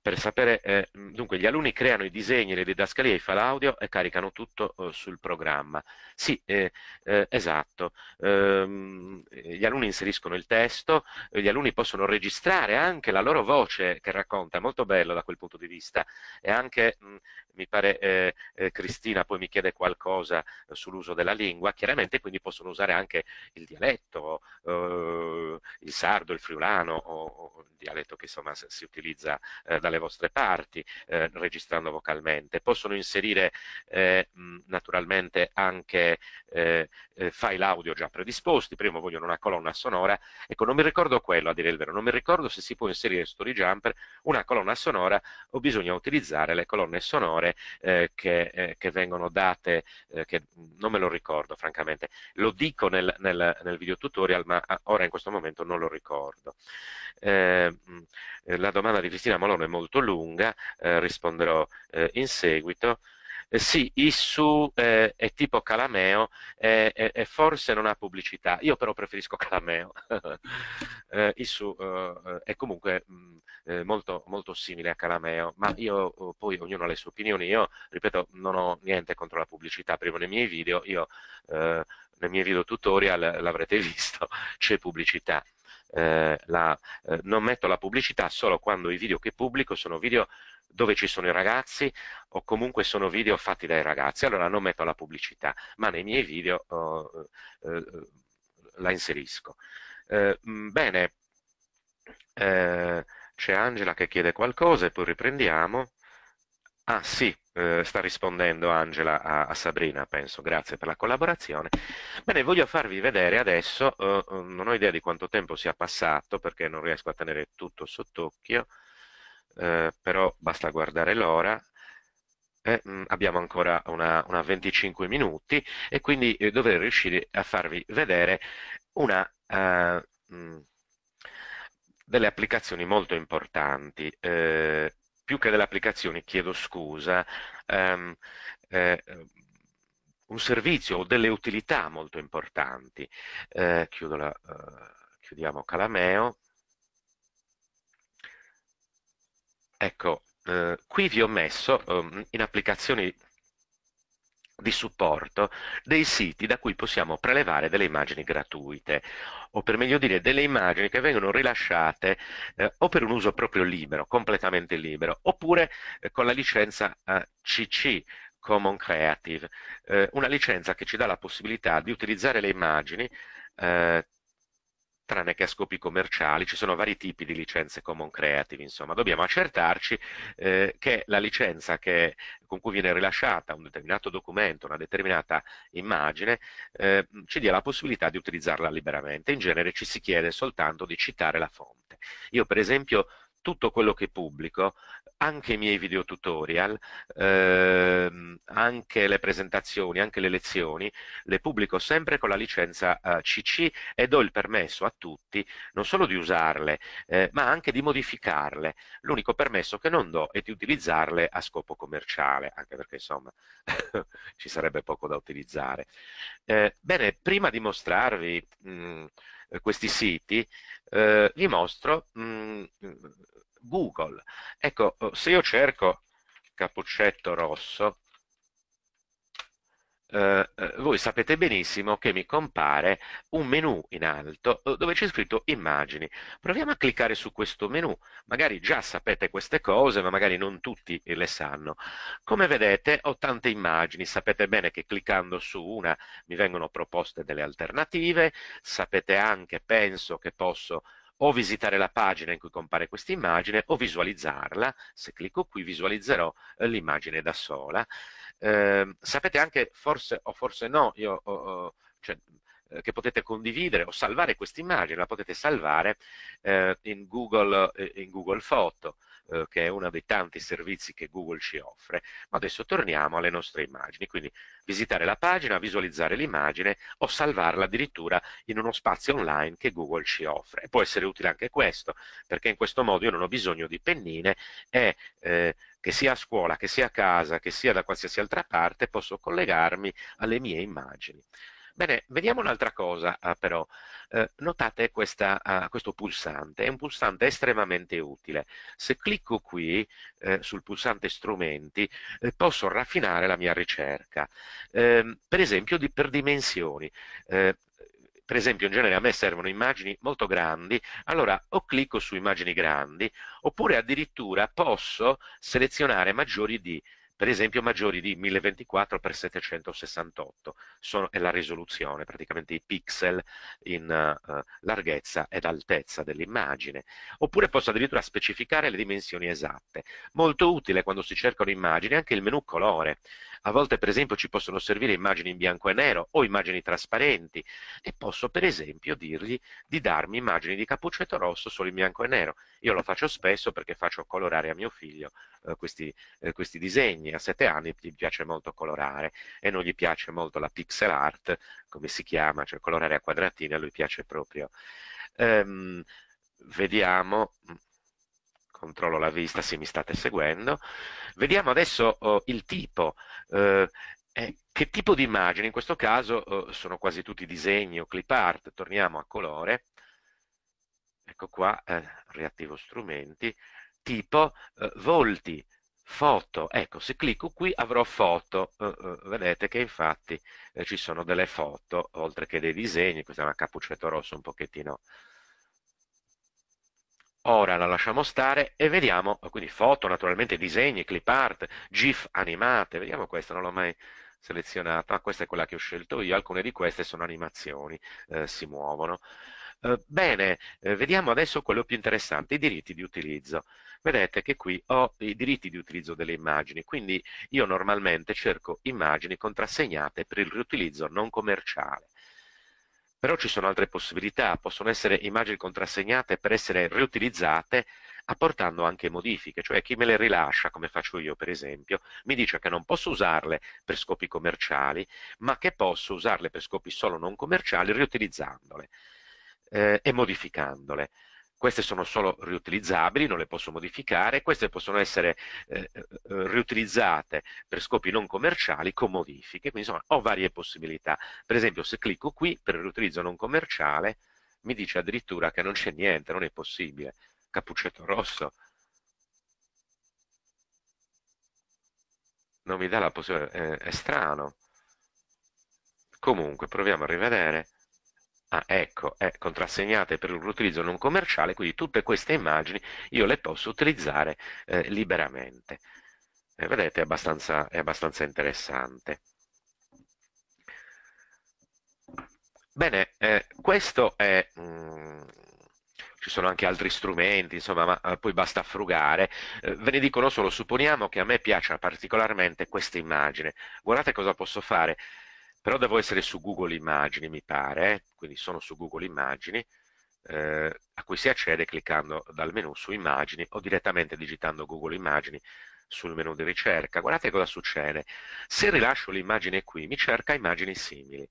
per sapere, eh, dunque gli alunni creano i disegni, le didascalie, i file audio e caricano tutto eh, sul programma. Sì, eh, eh esatto, ehm, gli alunni inseriscono il testo, eh, gli alunni possono registrare anche la loro voce che racconta, è molto bello da quel punto di vista, e anche, mh, mm, mi pare, eh, Cristina poi mi chiede qualcosa sull'uso della lingua, chiaramente quindi possono usare anche il dialetto, il sardo, il friulano o, o il dialetto che insomma si utilizza dalle le vostre parti eh, registrando vocalmente. Possono inserire eh, naturalmente anche eh, eh, file audio già predisposti, prima vogliono una colonna sonora, ecco non mi ricordo quello a dire il vero, non mi ricordo se si può inserire in StoryJumper una colonna sonora o bisogna utilizzare le colonne sonore eh, che, eh, che, vengono date, che non me lo ricordo francamente, lo dico nel, nel, nel video tutorial ma ah, ora in questo momento non lo ricordo. la domanda di Cristina Malone è molto molto lunga, eh, risponderò eh, in seguito. Eh, sì, Issu eh, è tipo Calameo e eh, forse non ha pubblicità. Io però preferisco Calameo. Eh, Issu eh, è comunque mh, mm, eh, molto, molto, simile a Calameo, ma io oh, poi ognuno ha le sue opinioni. Io, ripeto, non ho niente contro la pubblicità, prima nei miei video, io nei miei video tutorial l'avrete visto, c'è pubblicità eh, la, eh, non metto la pubblicità solo quando i video che pubblico sono video dove ci sono i ragazzi o comunque sono video fatti dai ragazzi, allora non metto la pubblicità, ma nei miei video oh, eh, eh la inserisco. Eh, mm, bene, eh, c'è Angela che chiede qualcosa e poi riprendiamo. Ah sì, eh, sta rispondendo Angela a, a, Sabrina, penso, grazie per la collaborazione. Bene, voglio farvi vedere adesso, eh, eh, non ho idea di quanto tempo sia passato perché non riesco a tenere tutto sott'occhio, eh, però basta guardare l'ora. Eh, mm, abbiamo ancora una, una, 25 minuti e quindi eh, dovrei riuscire a farvi vedere una, eh, mh, mm, delle applicazioni molto importanti. Eh, più che delle applicazioni, chiedo scusa, ehm, eh, un servizio o delle utilità molto importanti. Eh, la, eh, chiudiamo Calameo. Ecco, eh, qui vi ho messo um, in applicazioni di supporto dei siti da cui possiamo prelevare delle immagini gratuite o per meglio dire delle immagini che vengono rilasciate eh, o per un uso proprio libero, completamente libero, oppure eh, con la licenza eh, CC, Common Creative, eh, una licenza che ci dà la possibilità di utilizzare le immagini eh, tranne che a scopi commerciali, ci sono vari tipi di licenze Common Creative, insomma, dobbiamo accertarci eh, che la licenza che, con cui viene rilasciata un determinato documento, una determinata immagine, eh, ci dia la possibilità di utilizzarla liberamente, in genere ci si chiede soltanto di citare la fonte. Io per esempio tutto quello che pubblico, anche i miei video tutorial, ehm, anche le presentazioni, anche le lezioni, le pubblico sempre con la licenza eh, CC e do il permesso a tutti non solo di usarle, eh, ma anche di modificarle. L'unico permesso che non do è di utilizzarle a scopo commerciale, anche perché insomma ci sarebbe poco da utilizzare. Eh, bene, prima di mostrarvi mh, mm, eh, questi siti, eh, vi mostro mh, mm, Google. Ecco, oh, se io cerco cappuccetto rosso, eh, eh, voi sapete benissimo che mi compare un menu in alto eh, dove c'è scritto immagini. Proviamo a cliccare su questo menu, magari già sapete queste cose, ma magari non tutti le sanno. Come vedete ho tante immagini, sapete bene che cliccando su una mi vengono proposte delle alternative, sapete anche, penso, che posso o visitare la pagina in cui compare questa immagine o visualizzarla, se clicco qui visualizzerò eh, l'immagine da sola, Ehm, sapete anche, forse o forse no, io, o, o, cioè, eh, che potete condividere o salvare questa immagine, la potete salvare eh, in, Google, eh, in Google Foto eh, che è uno dei tanti servizi che Google ci offre. Ma adesso torniamo alle nostre immagini, quindi visitare la pagina, visualizzare l'immagine o salvarla addirittura in uno spazio online che Google ci offre. E può essere utile anche questo, perché in questo modo io non ho bisogno di pennine e eh, che sia a scuola, che sia a casa, che sia da qualsiasi altra parte, posso collegarmi alle mie immagini. Bene, vediamo un'altra cosa ah, però. Eh, notate questa, ah, questo pulsante, è un pulsante estremamente utile. Se clicco qui eh, sul pulsante strumenti eh, posso raffinare la mia ricerca, ehm, per esempio per dimensioni. per esempio in genere a me servono immagini molto grandi, allora o clicco su immagini grandi oppure addirittura posso selezionare maggiori di per esempio maggiori di 1024 x 768 Sono, è la risoluzione, praticamente i pixel in uh, larghezza ed altezza dell'immagine, oppure posso addirittura specificare le dimensioni esatte. Molto utile quando si cercano immagini anche il menu colore, a volte per esempio ci possono servire immagini in bianco e nero o immagini trasparenti e posso per esempio dirgli di darmi immagini di Cappuccetto Rosso solo in bianco e nero. Io lo faccio spesso perché faccio colorare a mio figlio eh, questi, eh, questi, disegni. A sette anni gli piace molto colorare e non gli piace molto la pixel art, come si chiama, cioè colorare a quadratini, a lui piace proprio. Ehm, vediamo, controllo la vista se mi state seguendo. Vediamo adesso oh, il tipo. Eh, eh, che tipo di immagine? In questo caso oh, sono quasi tutti disegni o clip art. Torniamo a colore. Ecco qua, eh, riattivo strumenti. Tipo, eh, volti, foto. Ecco, se clicco qui avrò foto. Eh, eh, vedete che infatti ci sono delle foto, oltre che dei disegni. Questa è una cappuccetto rosso un pochettino Ora la lasciamo stare e vediamo, quindi foto naturalmente, disegni, clip art, GIF animate, vediamo questa, non l'ho mai selezionata, ma questa è quella che ho scelto io, alcune di queste sono animazioni, eh, si muovono. Eh, bene, eh, vediamo adesso quello più interessante, i diritti di utilizzo. Vedete che qui ho i diritti di utilizzo delle immagini, quindi io normalmente cerco immagini contrassegnate per il riutilizzo non commerciale. Però ci sono altre possibilità, possono essere immagini contrassegnate per essere riutilizzate apportando anche modifiche, cioè chi me le rilascia, come faccio io per esempio, mi dice che non posso usarle per scopi commerciali, ma che posso usarle per scopi solo non commerciali riutilizzandole eh, e modificandole queste sono solo riutilizzabili, non le posso modificare, queste possono essere eh, eh, eh, riutilizzate per scopi non commerciali con modifiche, quindi insomma ho varie possibilità. Per esempio se clicco qui per riutilizzo non commerciale mi dice addirittura che non c'è niente, non è possibile, cappuccetto rosso. Non mi dà la possibilità, eh, è strano. Comunque proviamo a rivedere. Ah, ecco, è eh, contrassegnate per l'utilizzo non commerciale, quindi tutte queste immagini io le posso utilizzare eh, liberamente. Eh, vedete, è abbastanza, è abbastanza interessante. Bene, eh, questo è... Mh, mm, ci sono anche altri strumenti, insomma, ma eh, poi basta frugare. Eh, ve ne dicono solo, supponiamo che a me piaccia particolarmente questa immagine. Guardate cosa posso fare però devo essere su Google Immagini, mi pare, eh. quindi sono su Google Immagini, eh, a cui si accede cliccando dal menu su Immagini o direttamente digitando Google Immagini sul menu di ricerca. Guardate cosa succede. Se rilascio l'immagine qui, mi cerca immagini simili.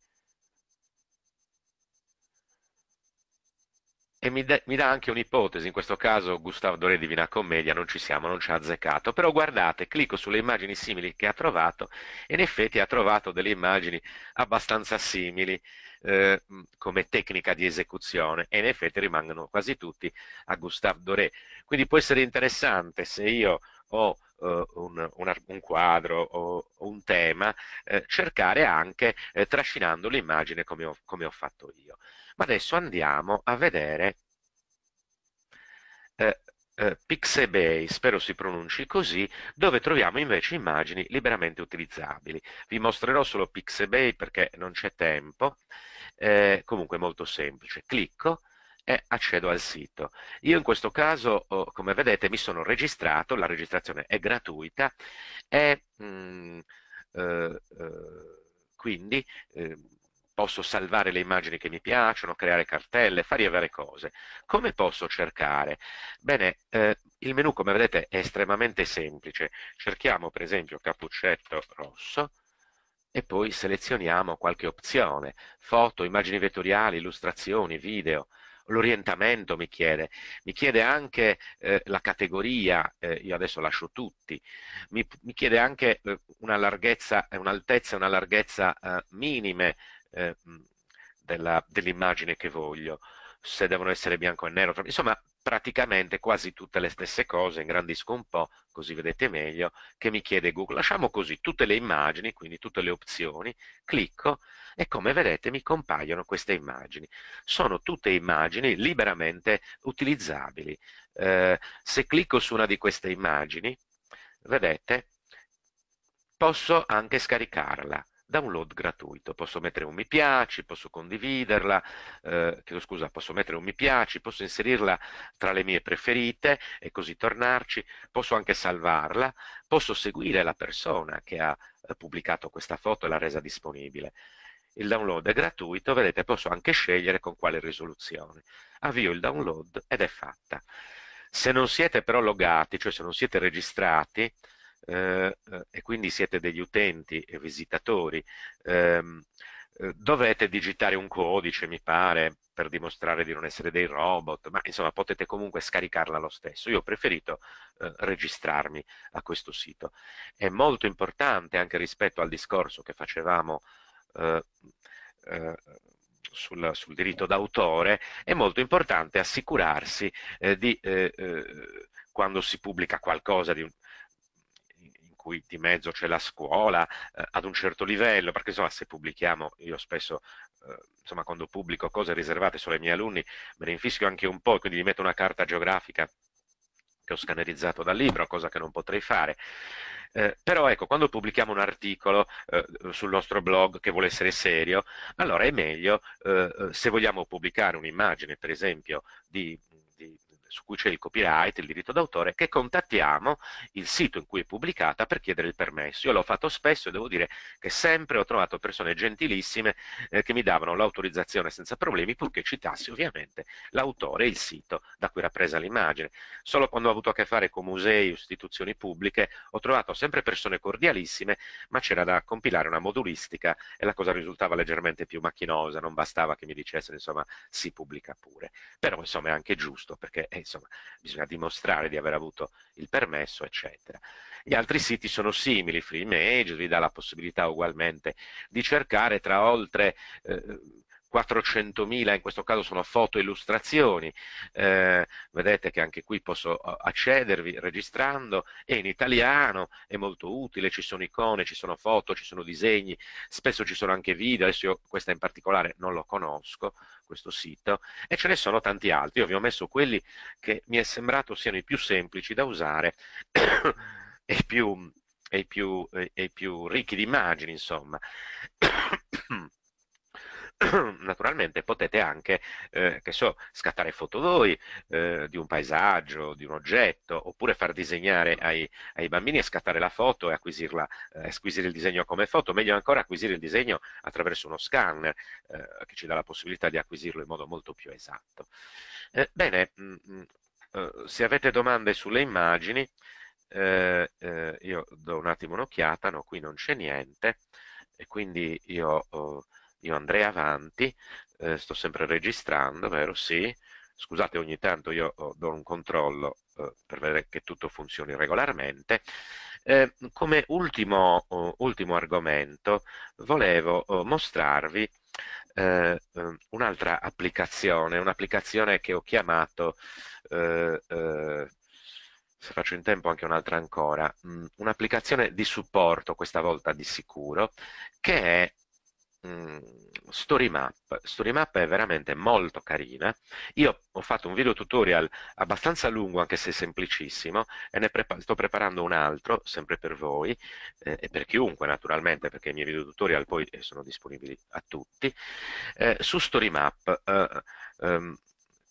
e mi, de- mi dà anche un'ipotesi, in questo caso Gustavo Doré Divina Commedia, non ci siamo, non ci ha azzeccato, però guardate, clicco sulle immagini simili che ha trovato e in effetti ha trovato delle immagini abbastanza simili eh, come tecnica di esecuzione e in effetti rimangono quasi tutti a Gustave Doré. Quindi può essere interessante se io ho Uh, un, un, un, quadro o un tema, eh, cercare anche eh, trascinando l'immagine come ho, come ho fatto io. Ma adesso andiamo a vedere eh, eh, Pixabay, spero si pronunci così, dove troviamo invece immagini liberamente utilizzabili. Vi mostrerò solo Pixabay perché non c'è tempo, eh, comunque molto semplice. Clicco e accedo al sito. Io in questo caso, oh, come vedete, mi sono registrato, la registrazione è gratuita e mh, mm, eh, eh, quindi ehm, Posso salvare le immagini che mi piacciono, creare cartelle, fare varie cose. Come posso cercare? Bene, eh, il menu come vedete è estremamente semplice. Cerchiamo per esempio cappuccetto rosso e poi selezioniamo qualche opzione, foto, immagini vettoriali, illustrazioni, video, l'orientamento mi chiede, mi chiede anche eh, la categoria, eh, io adesso lascio tutti, mi, mi chiede anche eh, una larghezza, un'altezza e una larghezza eh, minime eh, dell'immagine dell che voglio, se devono essere bianco e nero, insomma praticamente quasi tutte le stesse cose, ingrandisco un po', così vedete meglio, che mi chiede Google. Lasciamo così tutte le immagini, quindi tutte le opzioni, clicco e come vedete mi compaiono queste immagini. Sono tutte immagini liberamente utilizzabili. Eh, se clicco su una di queste immagini, vedete, posso anche scaricarla download gratuito, posso mettere un mi piace, posso condividerla, eh, scusa, posso mettere un mi piace, posso inserirla tra le mie preferite e così tornarci, posso anche salvarla, posso seguire la persona che ha eh, pubblicato questa foto e l'ha resa disponibile. Il download è gratuito, vedete, posso anche scegliere con quale risoluzione. Avvio il download ed è fatta. Se non siete però logati, cioè se non siete registrati, eh, eh, e quindi siete degli utenti e visitatori, ehm, eh, dovete digitare un codice, mi pare, per dimostrare di non essere dei robot, ma insomma potete comunque scaricarla lo stesso. Io ho preferito eh, registrarmi a questo sito. È molto importante anche rispetto al discorso che facevamo eh, eh, sul, sul, diritto d'autore, è molto importante assicurarsi eh, di quando si pubblica qualcosa di un, cui di mezzo c'è la scuola eh, ad un certo livello, perché insomma se pubblichiamo, io spesso eh, insomma quando pubblico cose riservate solo ai miei alunni me ne infischio anche un po', quindi gli metto una carta geografica che ho scannerizzato dal libro, cosa che non potrei fare. Eh, però ecco, quando pubblichiamo un articolo eh, sul nostro blog che vuole essere serio, allora è meglio eh, eh se vogliamo pubblicare un'immagine, per esempio, di, di su cui c'è il copyright, il diritto d'autore, che contattiamo il sito in cui è pubblicata per chiedere il permesso. Io l'ho fatto spesso e devo dire che sempre ho trovato persone gentilissime eh, che mi davano l'autorizzazione senza problemi, purché citassi ovviamente l'autore e il sito da cui era presa l'immagine. Solo quando ho avuto a che fare con musei, o istituzioni pubbliche, ho trovato sempre persone cordialissime, ma c'era da compilare una modulistica e la cosa risultava leggermente più macchinosa, non bastava che mi dicessero insomma si pubblica pure. Però insomma è anche giusto perché eh, insomma bisogna dimostrare di aver avuto il permesso, eccetera. Gli altri siti sono simili, Free Image vi dà la possibilità ugualmente di cercare tra oltre eh, 400.000, in questo caso sono foto e illustrazioni, eh, vedete che anche qui posso eh, accedervi registrando, è in italiano, è molto utile, ci sono icone, ci sono foto, ci sono disegni, spesso ci sono anche video, adesso io questa in particolare non lo conosco, questo sito, e ce ne sono tanti altri, io vi ho messo quelli che mi è sembrato siano i più semplici da usare e i più, più, più ricchi di immagini, insomma. naturalmente potete anche, eh, che so, scattare foto voi eh, di un paesaggio, di un oggetto, oppure far disegnare ai, ai bambini e scattare la foto e acquisirla, eh, acquisire il disegno come foto, meglio ancora acquisire il disegno attraverso uno scanner eh, che ci dà la possibilità di acquisirlo in modo molto più esatto. Eh, bene, mh, mm, mm, eh, mh, se avete domande sulle immagini, io do un attimo un'occhiata, no, qui non c'è niente, e quindi io... Oh, io andrei avanti, eh, sto sempre registrando, vero? Sì. Scusate, ogni tanto io oh, do un controllo eh, per vedere che tutto funzioni regolarmente. Eh, come ultimo, oh, ultimo, argomento volevo oh, mostrarvi eh, ehm, un'altra applicazione, un'applicazione che ho chiamato, eh, eh, se faccio in tempo anche un'altra ancora, mm, un'applicazione di supporto, questa volta di sicuro, che è Mm, StoryMap. StoryMap è veramente molto carina. Io ho fatto un video tutorial abbastanza lungo, anche se semplicissimo, e ne prepa sto preparando un altro, sempre per voi eh, e per chiunque naturalmente, perché i miei video tutorial poi eh, sono disponibili a tutti, eh, su StoryMap. Eh, ehm,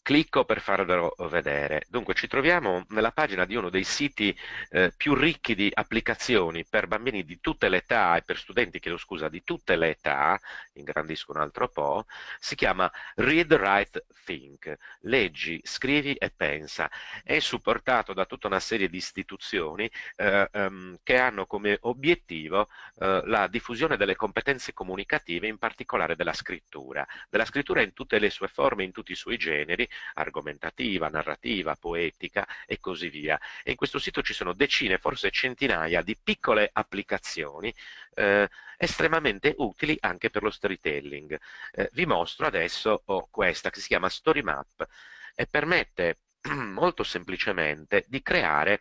Clicco per farvelo vedere. Dunque ci troviamo nella pagina di uno dei siti eh, più ricchi di applicazioni per bambini di tutte le età e per studenti, chiedo scusa, di tutte le età, ingrandisco un altro po', si chiama Read, Write, Think, leggi, scrivi e pensa. È supportato da tutta una serie di istituzioni eh, ehm, che hanno come obiettivo eh, la diffusione delle competenze comunicative, in particolare della scrittura. Della scrittura in tutte le sue forme, in tutti i suoi generi, argomentativa, narrativa, poetica e così via. E in questo sito ci sono decine, forse centinaia di piccole applicazioni eh, estremamente utili anche per lo storytelling. Eh, vi mostro adesso oh, questa che si chiama Storymap e permette molto semplicemente di creare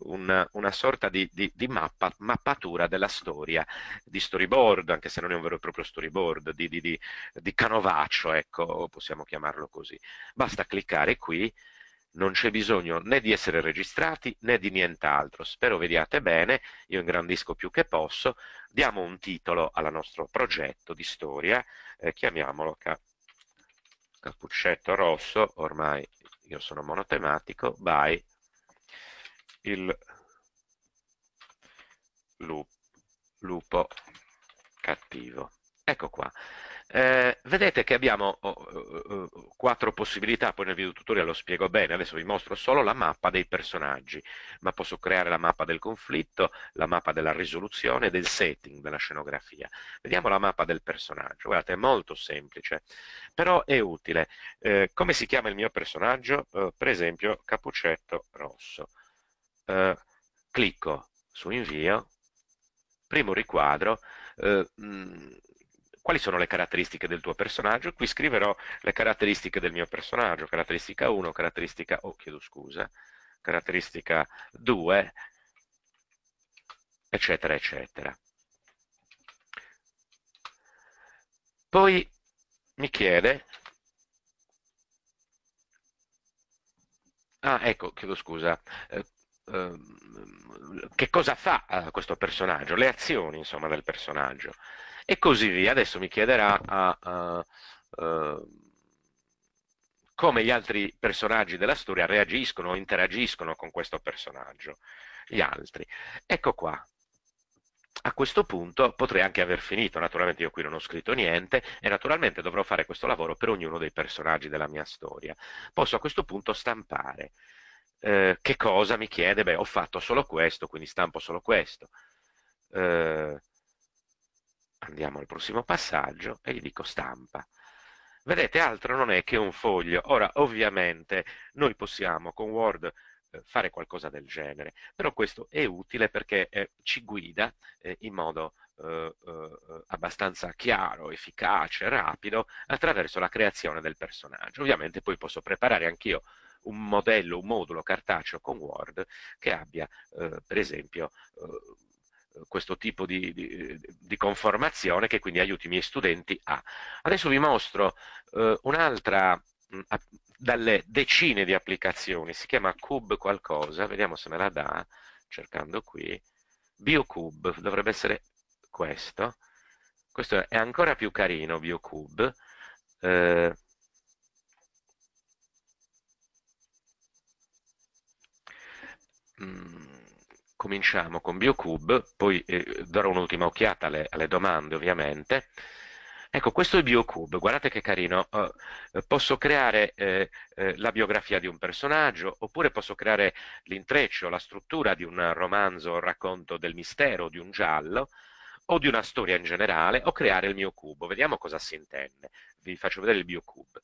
una, una sorta di, di, di mappa, mappatura della storia, di storyboard, anche se non è un vero e proprio storyboard, di, di canovaccio, ecco, possiamo chiamarlo così. Basta cliccare qui, non c'è bisogno né di essere registrati né di nient'altro. Spero vediate bene, io ingrandisco più che posso, diamo un titolo al nostro progetto di storia, eh, chiamiamolo ca cappuccetto rosso, ormai io sono monotematico, by il lupo, lupo cattivo. Ecco qua. Eh, vedete che abbiamo oh, eh, eh, quattro oh, oh, oh, possibilità, poi nel video tutorial lo spiego bene, adesso vi mostro solo la mappa dei personaggi, ma posso creare la mappa del conflitto, la mappa della risoluzione, del setting, della scenografia. Vediamo la mappa del personaggio, guardate è molto semplice, però è utile. Eh, come si chiama il mio personaggio? Eh, per esempio Capuccetto Rosso eh, clicco su invio, primo riquadro, eh, mh, mm, quali sono le caratteristiche del tuo personaggio, qui scriverò le caratteristiche del mio personaggio, caratteristica 1, caratteristica, oh chiedo scusa, caratteristica 2, eccetera, eccetera. Poi mi chiede, ah ecco, chiedo scusa, eh, Ehm, che cosa fa eh, questo personaggio, le azioni insomma, del personaggio e così via. Adesso mi chiederà a, a, a, eh, come gli altri personaggi della storia reagiscono o interagiscono con questo personaggio, gli altri. Ecco qua. A questo punto potrei anche aver finito, naturalmente io qui non ho scritto niente e naturalmente dovrò fare questo lavoro per ognuno dei personaggi della mia storia. Posso a questo punto stampare eh, che cosa mi chiede? Beh, ho fatto solo questo, quindi stampo solo questo. Eh, andiamo al prossimo passaggio e gli dico stampa. Vedete, altro non è che un foglio. Ora, ovviamente, noi possiamo con Word eh, fare qualcosa del genere, però questo è utile perché eh, ci guida eh, in modo eh, eh abbastanza chiaro, efficace, rapido attraverso la creazione del personaggio. Ovviamente poi posso preparare anch'io un modello, un modulo cartaceo con Word che abbia eh, per esempio eh, questo tipo di, di, di, conformazione che quindi aiuti i miei studenti a. Adesso vi mostro eh, un'altra mm, dalle decine di applicazioni, si chiama Cube qualcosa, vediamo se me la dà, cercando qui, BioCube, dovrebbe essere questo, questo è ancora più carino BioCube, eh, Mm, cominciamo con BioCube, poi eh, darò un'ultima occhiata alle, alle, domande ovviamente. Ecco, questo è BioCube, guardate che carino, uh, posso creare eh, eh, la biografia di un personaggio, oppure posso creare l'intreccio, la struttura di un romanzo, un racconto del mistero, di un giallo, o di una storia in generale, o creare il mio cubo. Vediamo cosa si intende. Vi faccio vedere il BioCube.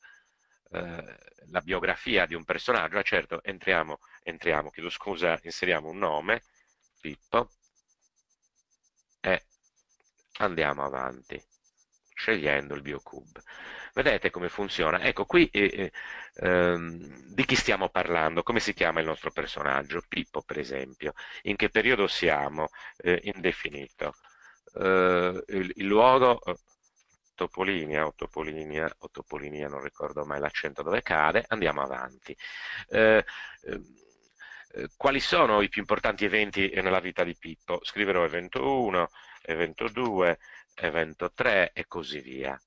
Eh, la biografia di un personaggio, ah, certo, entriamo, entriamo, chiedo scusa, inseriamo un nome, Pippo, e andiamo avanti scegliendo il biocube. Vedete come funziona? Ecco, qui eh, eh, ehm, di chi stiamo parlando, come si chiama il nostro personaggio? Pippo, per esempio. In che periodo siamo? Eh, indefinito. Eh, il, il, luogo Topolinia eh, o Topolinia o Topolinia, non ricordo mai l'accento dove cade, andiamo avanti. Eh, eh, eh quali sono i più importanti eventi nella vita di Pippo? Scriverò evento 1, evento 2, evento 3 e così via.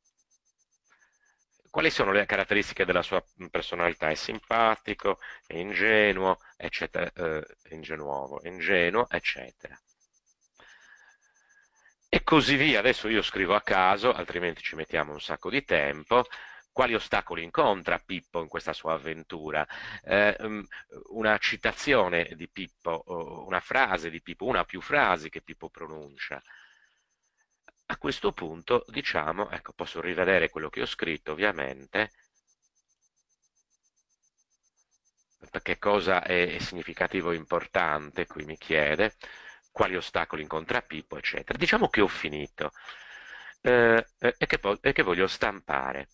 Quali sono le caratteristiche della sua personalità? È simpatico, è ingenuo, eccetera, eh, ingenuovo, ingenuo, eccetera e così via. Adesso io scrivo a caso, altrimenti ci mettiamo un sacco di tempo. Quali ostacoli incontra Pippo in questa sua avventura? Eh, mm, una citazione di Pippo, una frase di Pippo, una o più frasi che Pippo pronuncia. A questo punto, diciamo, ecco, posso rivedere quello che ho scritto, ovviamente, Che cosa è significativo e importante, qui mi chiede, quali ostacoli incontra Pippo, eccetera. Diciamo che ho finito eh, eh e, che e che voglio stampare.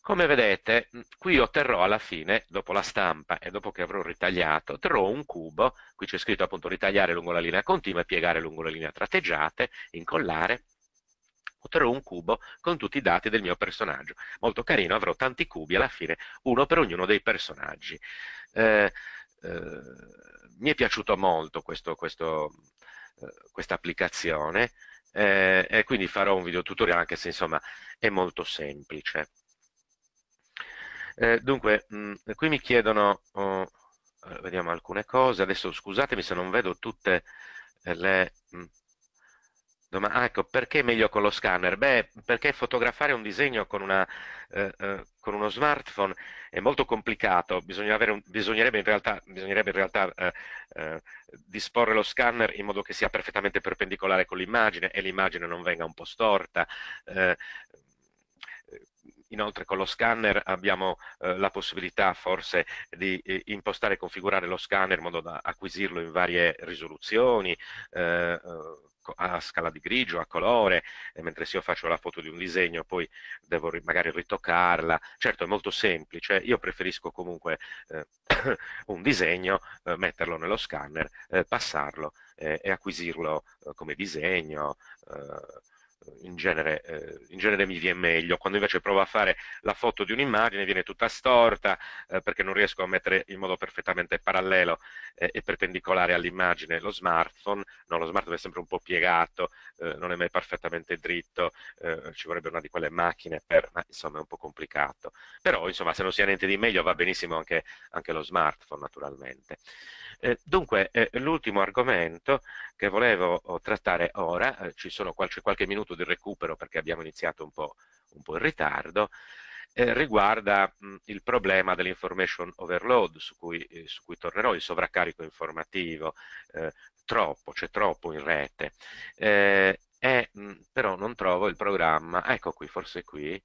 Come vedete, qui otterrò alla fine, dopo la stampa e dopo che avrò ritagliato, otterrò un cubo, qui c'è scritto appunto ritagliare lungo la linea continua, piegare lungo la linea tratteggiate, incollare, otterrò un cubo con tutti i dati del mio personaggio. Molto carino, avrò tanti cubi alla fine, uno per ognuno dei personaggi. Eh, eh, mi è piaciuto molto questo, questo, eh, questa applicazione eh, e quindi farò un video tutorial anche se insomma è molto semplice. Eh, dunque, mh, mm, qui mi chiedono, oh, eh, vediamo alcune cose, adesso scusatemi se non vedo tutte le... Mh, mm, Doma- ah, ecco, perché meglio con lo scanner? Beh, perché fotografare un disegno con, una, eh, eh, con uno smartphone è molto complicato, un, bisognerebbe in realtà, bisognerebbe in realtà eh, eh, disporre lo scanner in modo che sia perfettamente perpendicolare con l'immagine e l'immagine non venga un po' storta eh, Inoltre con lo scanner abbiamo eh, la possibilità forse di eh, impostare e configurare lo scanner in modo da acquisirlo in varie risoluzioni, eh, eh a scala di grigio, a colore, mentre se io faccio la foto di un disegno poi devo magari ritoccarla. Certo è molto semplice, io preferisco comunque eh, un disegno, eh, metterlo nello scanner, eh, passarlo eh, e acquisirlo eh, come disegno, eh, in genere, eh, in genere, mi viene meglio. Quando invece provo a fare la foto di un'immagine viene tutta storta eh, perché non riesco a mettere in modo perfettamente parallelo eh, e perpendicolare all'immagine lo smartphone. No, lo smartphone è sempre un po' piegato, eh, non è mai perfettamente dritto, eh, ci vorrebbe una di quelle macchine per, ma insomma è un po' complicato. Però insomma se non si ha niente di meglio va benissimo anche, anche lo smartphone naturalmente. Eh, dunque, eh, l'ultimo argomento che volevo oh, trattare ora, eh, ci sono qualche, qualche, minuto di recupero perché abbiamo iniziato un po', un po in ritardo, eh, riguarda mh, il problema dell'information overload su cui, eh, su cui, tornerò, il sovraccarico informativo, troppo, c'è troppo in rete. E, mh, però non trovo il programma, ecco qui, forse qui,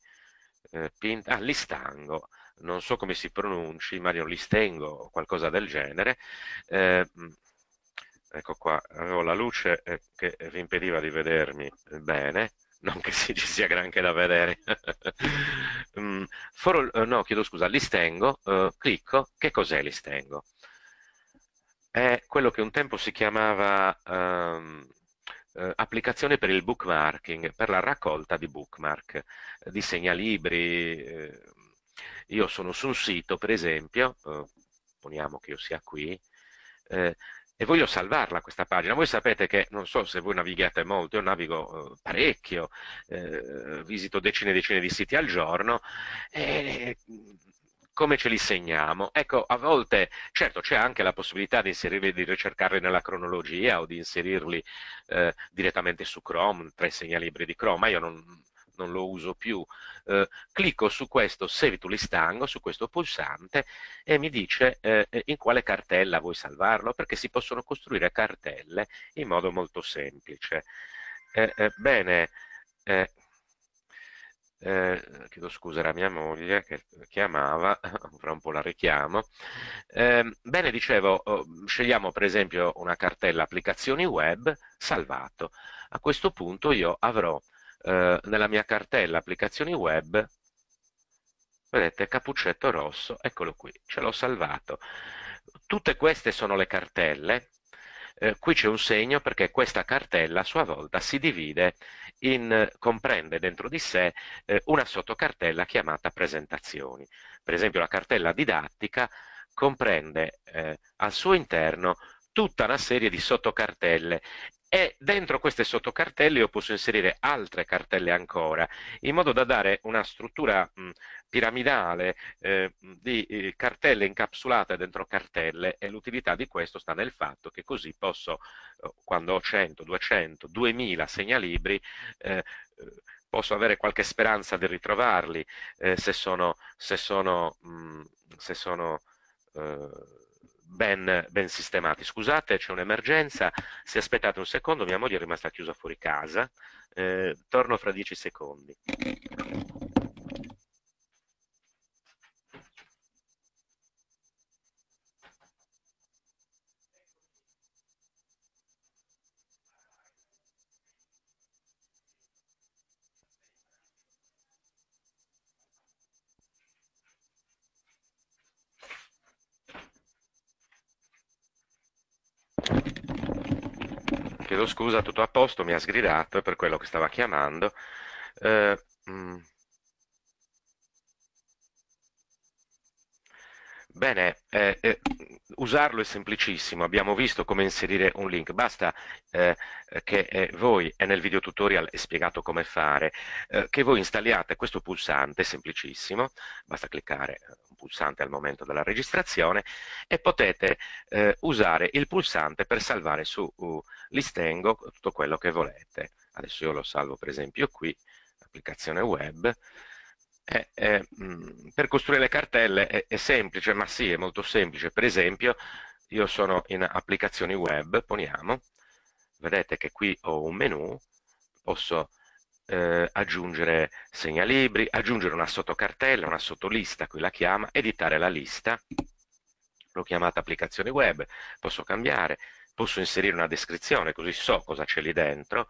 ah, Listango non so come si pronunci, Mario Listengo o qualcosa del genere. Eh, mm, ecco qua, avevo la luce eh, che vi impediva di vedermi bene, non che ci sia granché da vedere. mm, for, eh, no, chiedo scusa, Listengo, eh, clicco, che cos'è Listengo? È quello che un tempo si chiamava... Ehm, eh, applicazione per il bookmarking, per la raccolta di bookmark, di segnalibri, eh, io sono su un sito, per esempio, eh, poniamo che io sia qui, eh, e voglio salvarla questa pagina. Voi sapete che, non so se voi navigate molto, io navigo eh, parecchio, eh, visito decine e decine di siti al giorno, e come ce li segniamo? Ecco, a volte, certo, c'è anche la possibilità di inserirli, di ricercarli nella cronologia o di inserirli eh, direttamente su Chrome, tra i segnalibri di Chrome, ma io non, non lo uso più, eh, clicco su questo Save to Listango, su questo pulsante e mi dice eh, in quale cartella vuoi salvarlo, perché si possono costruire cartelle in modo molto semplice. Eh, eh bene, eh, eh, chiedo scusa a mia moglie che chiamava, fra un po' la richiamo. bene, dicevo, oh, scegliamo per esempio una cartella applicazioni web, salvato. A questo punto io avrò eh, nella mia cartella applicazioni web, vedete cappuccetto rosso, eccolo qui, ce l'ho salvato. Tutte queste sono le cartelle, eh, qui c'è un segno perché questa cartella a sua volta si divide in, comprende dentro di sé eh, una sottocartella chiamata presentazioni. Per esempio la cartella didattica comprende eh, al suo interno tutta una serie di sottocartelle e dentro queste sottocartelle io posso inserire altre cartelle ancora, in modo da dare una struttura mh, piramidale eh, di eh, cartelle incapsulate dentro cartelle e l'utilità di questo sta nel fatto che così posso, eh, quando ho 100, 200, 2000 segnalibri, eh, eh, posso avere qualche speranza di ritrovarli eh, se sono, se sono, mh, se sono ben, ben sistemati. Scusate, c'è un'emergenza, se aspettate un secondo mia moglie è rimasta chiusa fuori casa, eh, torno fra dieci secondi. scusa, tutto a posto, mi ha sgridato, per quello che stava chiamando. Eh, mh, mm, Bene, eh, eh, usarlo è semplicissimo, abbiamo visto come inserire un link, basta eh, che eh, voi, e nel video tutorial è spiegato come fare, eh, che voi installiate questo pulsante, semplicissimo, basta cliccare eh, un pulsante al momento della registrazione e potete usare il pulsante per salvare su uh, Listengo tutto quello che volete. Adesso io lo salvo per esempio qui, applicazione web, eh, eh, per costruire le cartelle è, è, semplice, ma sì, è molto semplice. Per esempio, io sono in applicazioni web, poniamo, vedete che qui ho un menu, posso eh, aggiungere segnalibri, aggiungere una sottocartella, una sottolista, qui la chiama, editare la lista, l'ho chiamata applicazioni web, posso cambiare, posso inserire una descrizione così so cosa c'è lì dentro,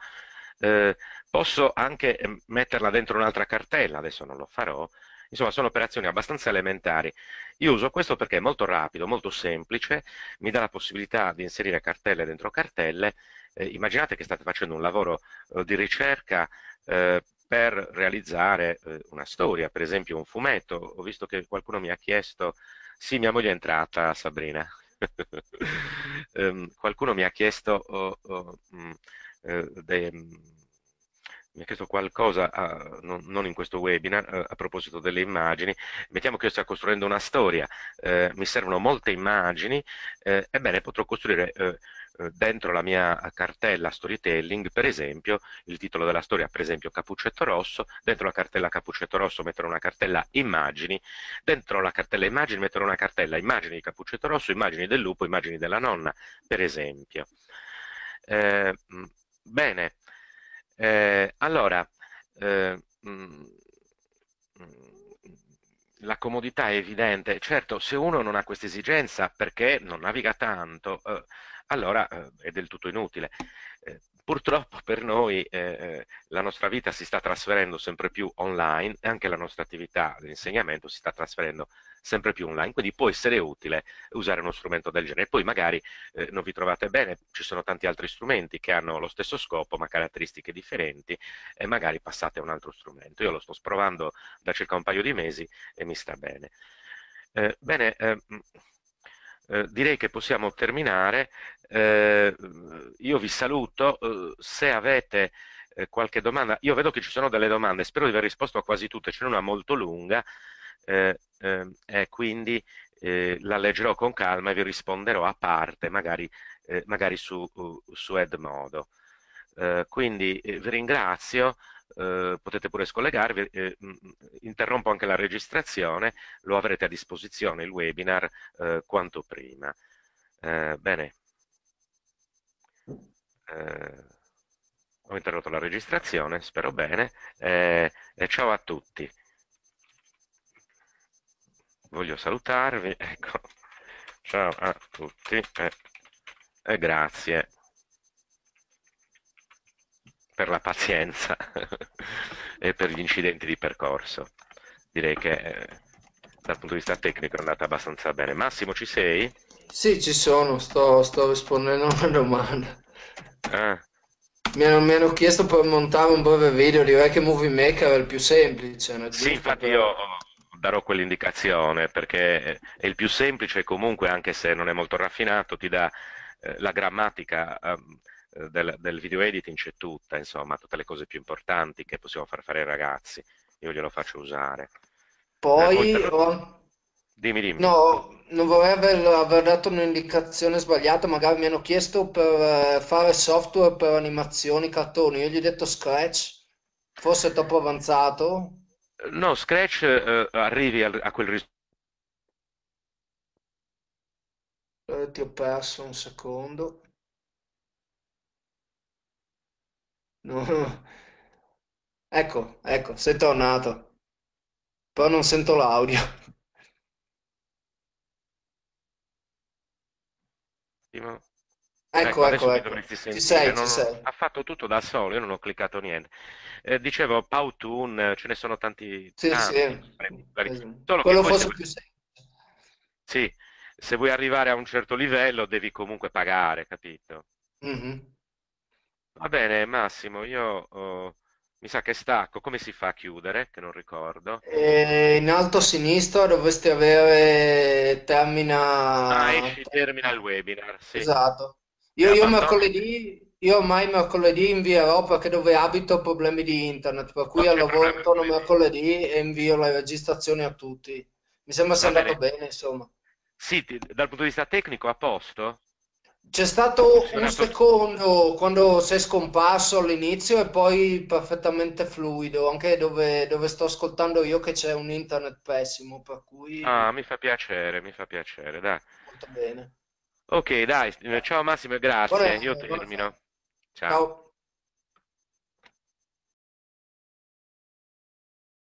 eh, posso anche ehm, metterla dentro un'altra cartella, adesso non lo farò, insomma sono operazioni abbastanza elementari. Io uso questo perché è molto rapido, molto semplice, mi dà la possibilità di inserire cartelle dentro cartelle, eh, immaginate che state facendo un lavoro eh, di ricerca eh, per realizzare eh, una storia, per esempio un fumetto, ho visto che qualcuno mi ha chiesto, sì mia moglie è entrata Sabrina, ehm, qualcuno mi ha chiesto... Oh, oh, mh, mm, eh, de, mm, mi ha chiesto qualcosa, a, ah, non, non, in questo webinar, eh, a, proposito delle immagini, mettiamo che io stia costruendo una storia, eh, mi servono molte immagini, eh, ebbene potrò costruire eh, eh, dentro la mia cartella storytelling, per esempio, il titolo della storia, per esempio Capuccetto Rosso, dentro la cartella Capuccetto Rosso metterò una cartella immagini, dentro la cartella immagini metterò una cartella immagini di Capuccetto Rosso, immagini del lupo, immagini della nonna, per esempio. Mm, Bene, eh, allora, eh, mh, mm, mm, la comodità è evidente. Certo, se uno non ha questa esigenza perché non naviga tanto, eh, allora eh, è del tutto inutile. Eh, Purtroppo per noi eh, eh, la nostra vita si sta trasferendo sempre più online e anche la nostra attività di insegnamento si sta trasferendo sempre più online, quindi può essere utile usare uno strumento del genere. Poi magari eh, non vi trovate bene, ci sono tanti altri strumenti che hanno lo stesso scopo ma caratteristiche differenti e magari passate a un altro strumento. Io lo sto sprovando da circa un paio di mesi e mi sta bene. Eh, bene, eh, eh, direi che possiamo terminare. Eh, io vi saluto, eh, se avete eh, qualche domanda, io vedo che ci sono delle domande, spero di aver risposto a quasi tutte, ce n'è una molto lunga, e ehm, quindi la leggerò con calma e vi risponderò a parte, magari, magari su, uh, su Edmodo. quindi vi ringrazio. Eh, potete pure scollegarvi, eh, mm, mm, interrompo anche la registrazione, lo avrete a disposizione il webinar eh, quanto prima. Eh, bene, eh, ho interrotto la registrazione, spero bene, e ciao a tutti. Voglio salutarvi, ecco, ciao a tutti e grazie per la pazienza e per gli incidenti di percorso. Direi che eh, dal punto di vista tecnico è andata abbastanza bene. Massimo, ci sei? Sì, ci sono, sto, sto rispondendo a una domanda. Ah. Mi hanno, mi hanno, chiesto per montare un breve video, direi eh, che Movie Maker è il più semplice. Sì, infatti per... io darò quell'indicazione perché eh, è il più semplice comunque, anche se non è molto raffinato, ti dà eh, la grammatica eh, del, del, video editing c'è tutta, insomma, tutte le cose più importanti che possiamo far fare ai ragazzi, io glielo faccio usare. Poi, eh, ho... dimmi, dimmi. No, non vorrei aver, aver dato un'indicazione sbagliata, magari mi hanno chiesto per eh, fare software per animazioni, cartoni, io gli ho detto Scratch, forse è troppo avanzato. No, Scratch eh, arrivi a, a quel risultato. Eh, ti ho perso un secondo. No. Ecco, ecco, sei tornato. Però non sento l'audio. ma... Ecco, ecco, ecco. ecco. Ci sei, non... ci sei. Ha fatto tutto da solo, io non ho cliccato niente. Eh, dicevo, Powtoon, ce ne sono tanti. Sì, tanti. sì. Solo Quello forse se... più semplice. Sì, se vuoi arrivare a un certo livello devi comunque pagare, capito? Mm -hmm. Va bene Massimo, io oh, mi sa che stacco, come si fa a chiudere? Che non ricordo. Eh, in alto a sinistra dovresti avere termina... Ah, esci, termina il webinar, sì. Esatto. Io, io mercoledì, io ormai mercoledì invierò perché dove abito ho problemi di internet, per cui al lavoro torno mercoledì e invio le registrazioni a tutti. Mi sembra sia andato bene, insomma. Sì, dal punto di vista tecnico a posto? C'è stato un secondo quando sei scomparso all'inizio e poi perfettamente fluido, anche dove, dove, sto ascoltando io che c'è un internet pessimo, per cui... Ah, mi fa piacere, mi fa piacere, dai. Molto bene. Ok, dai, eh, ciao Massimo grazie, buonasera, io eh, termino. Buonasera. Ciao. ciao.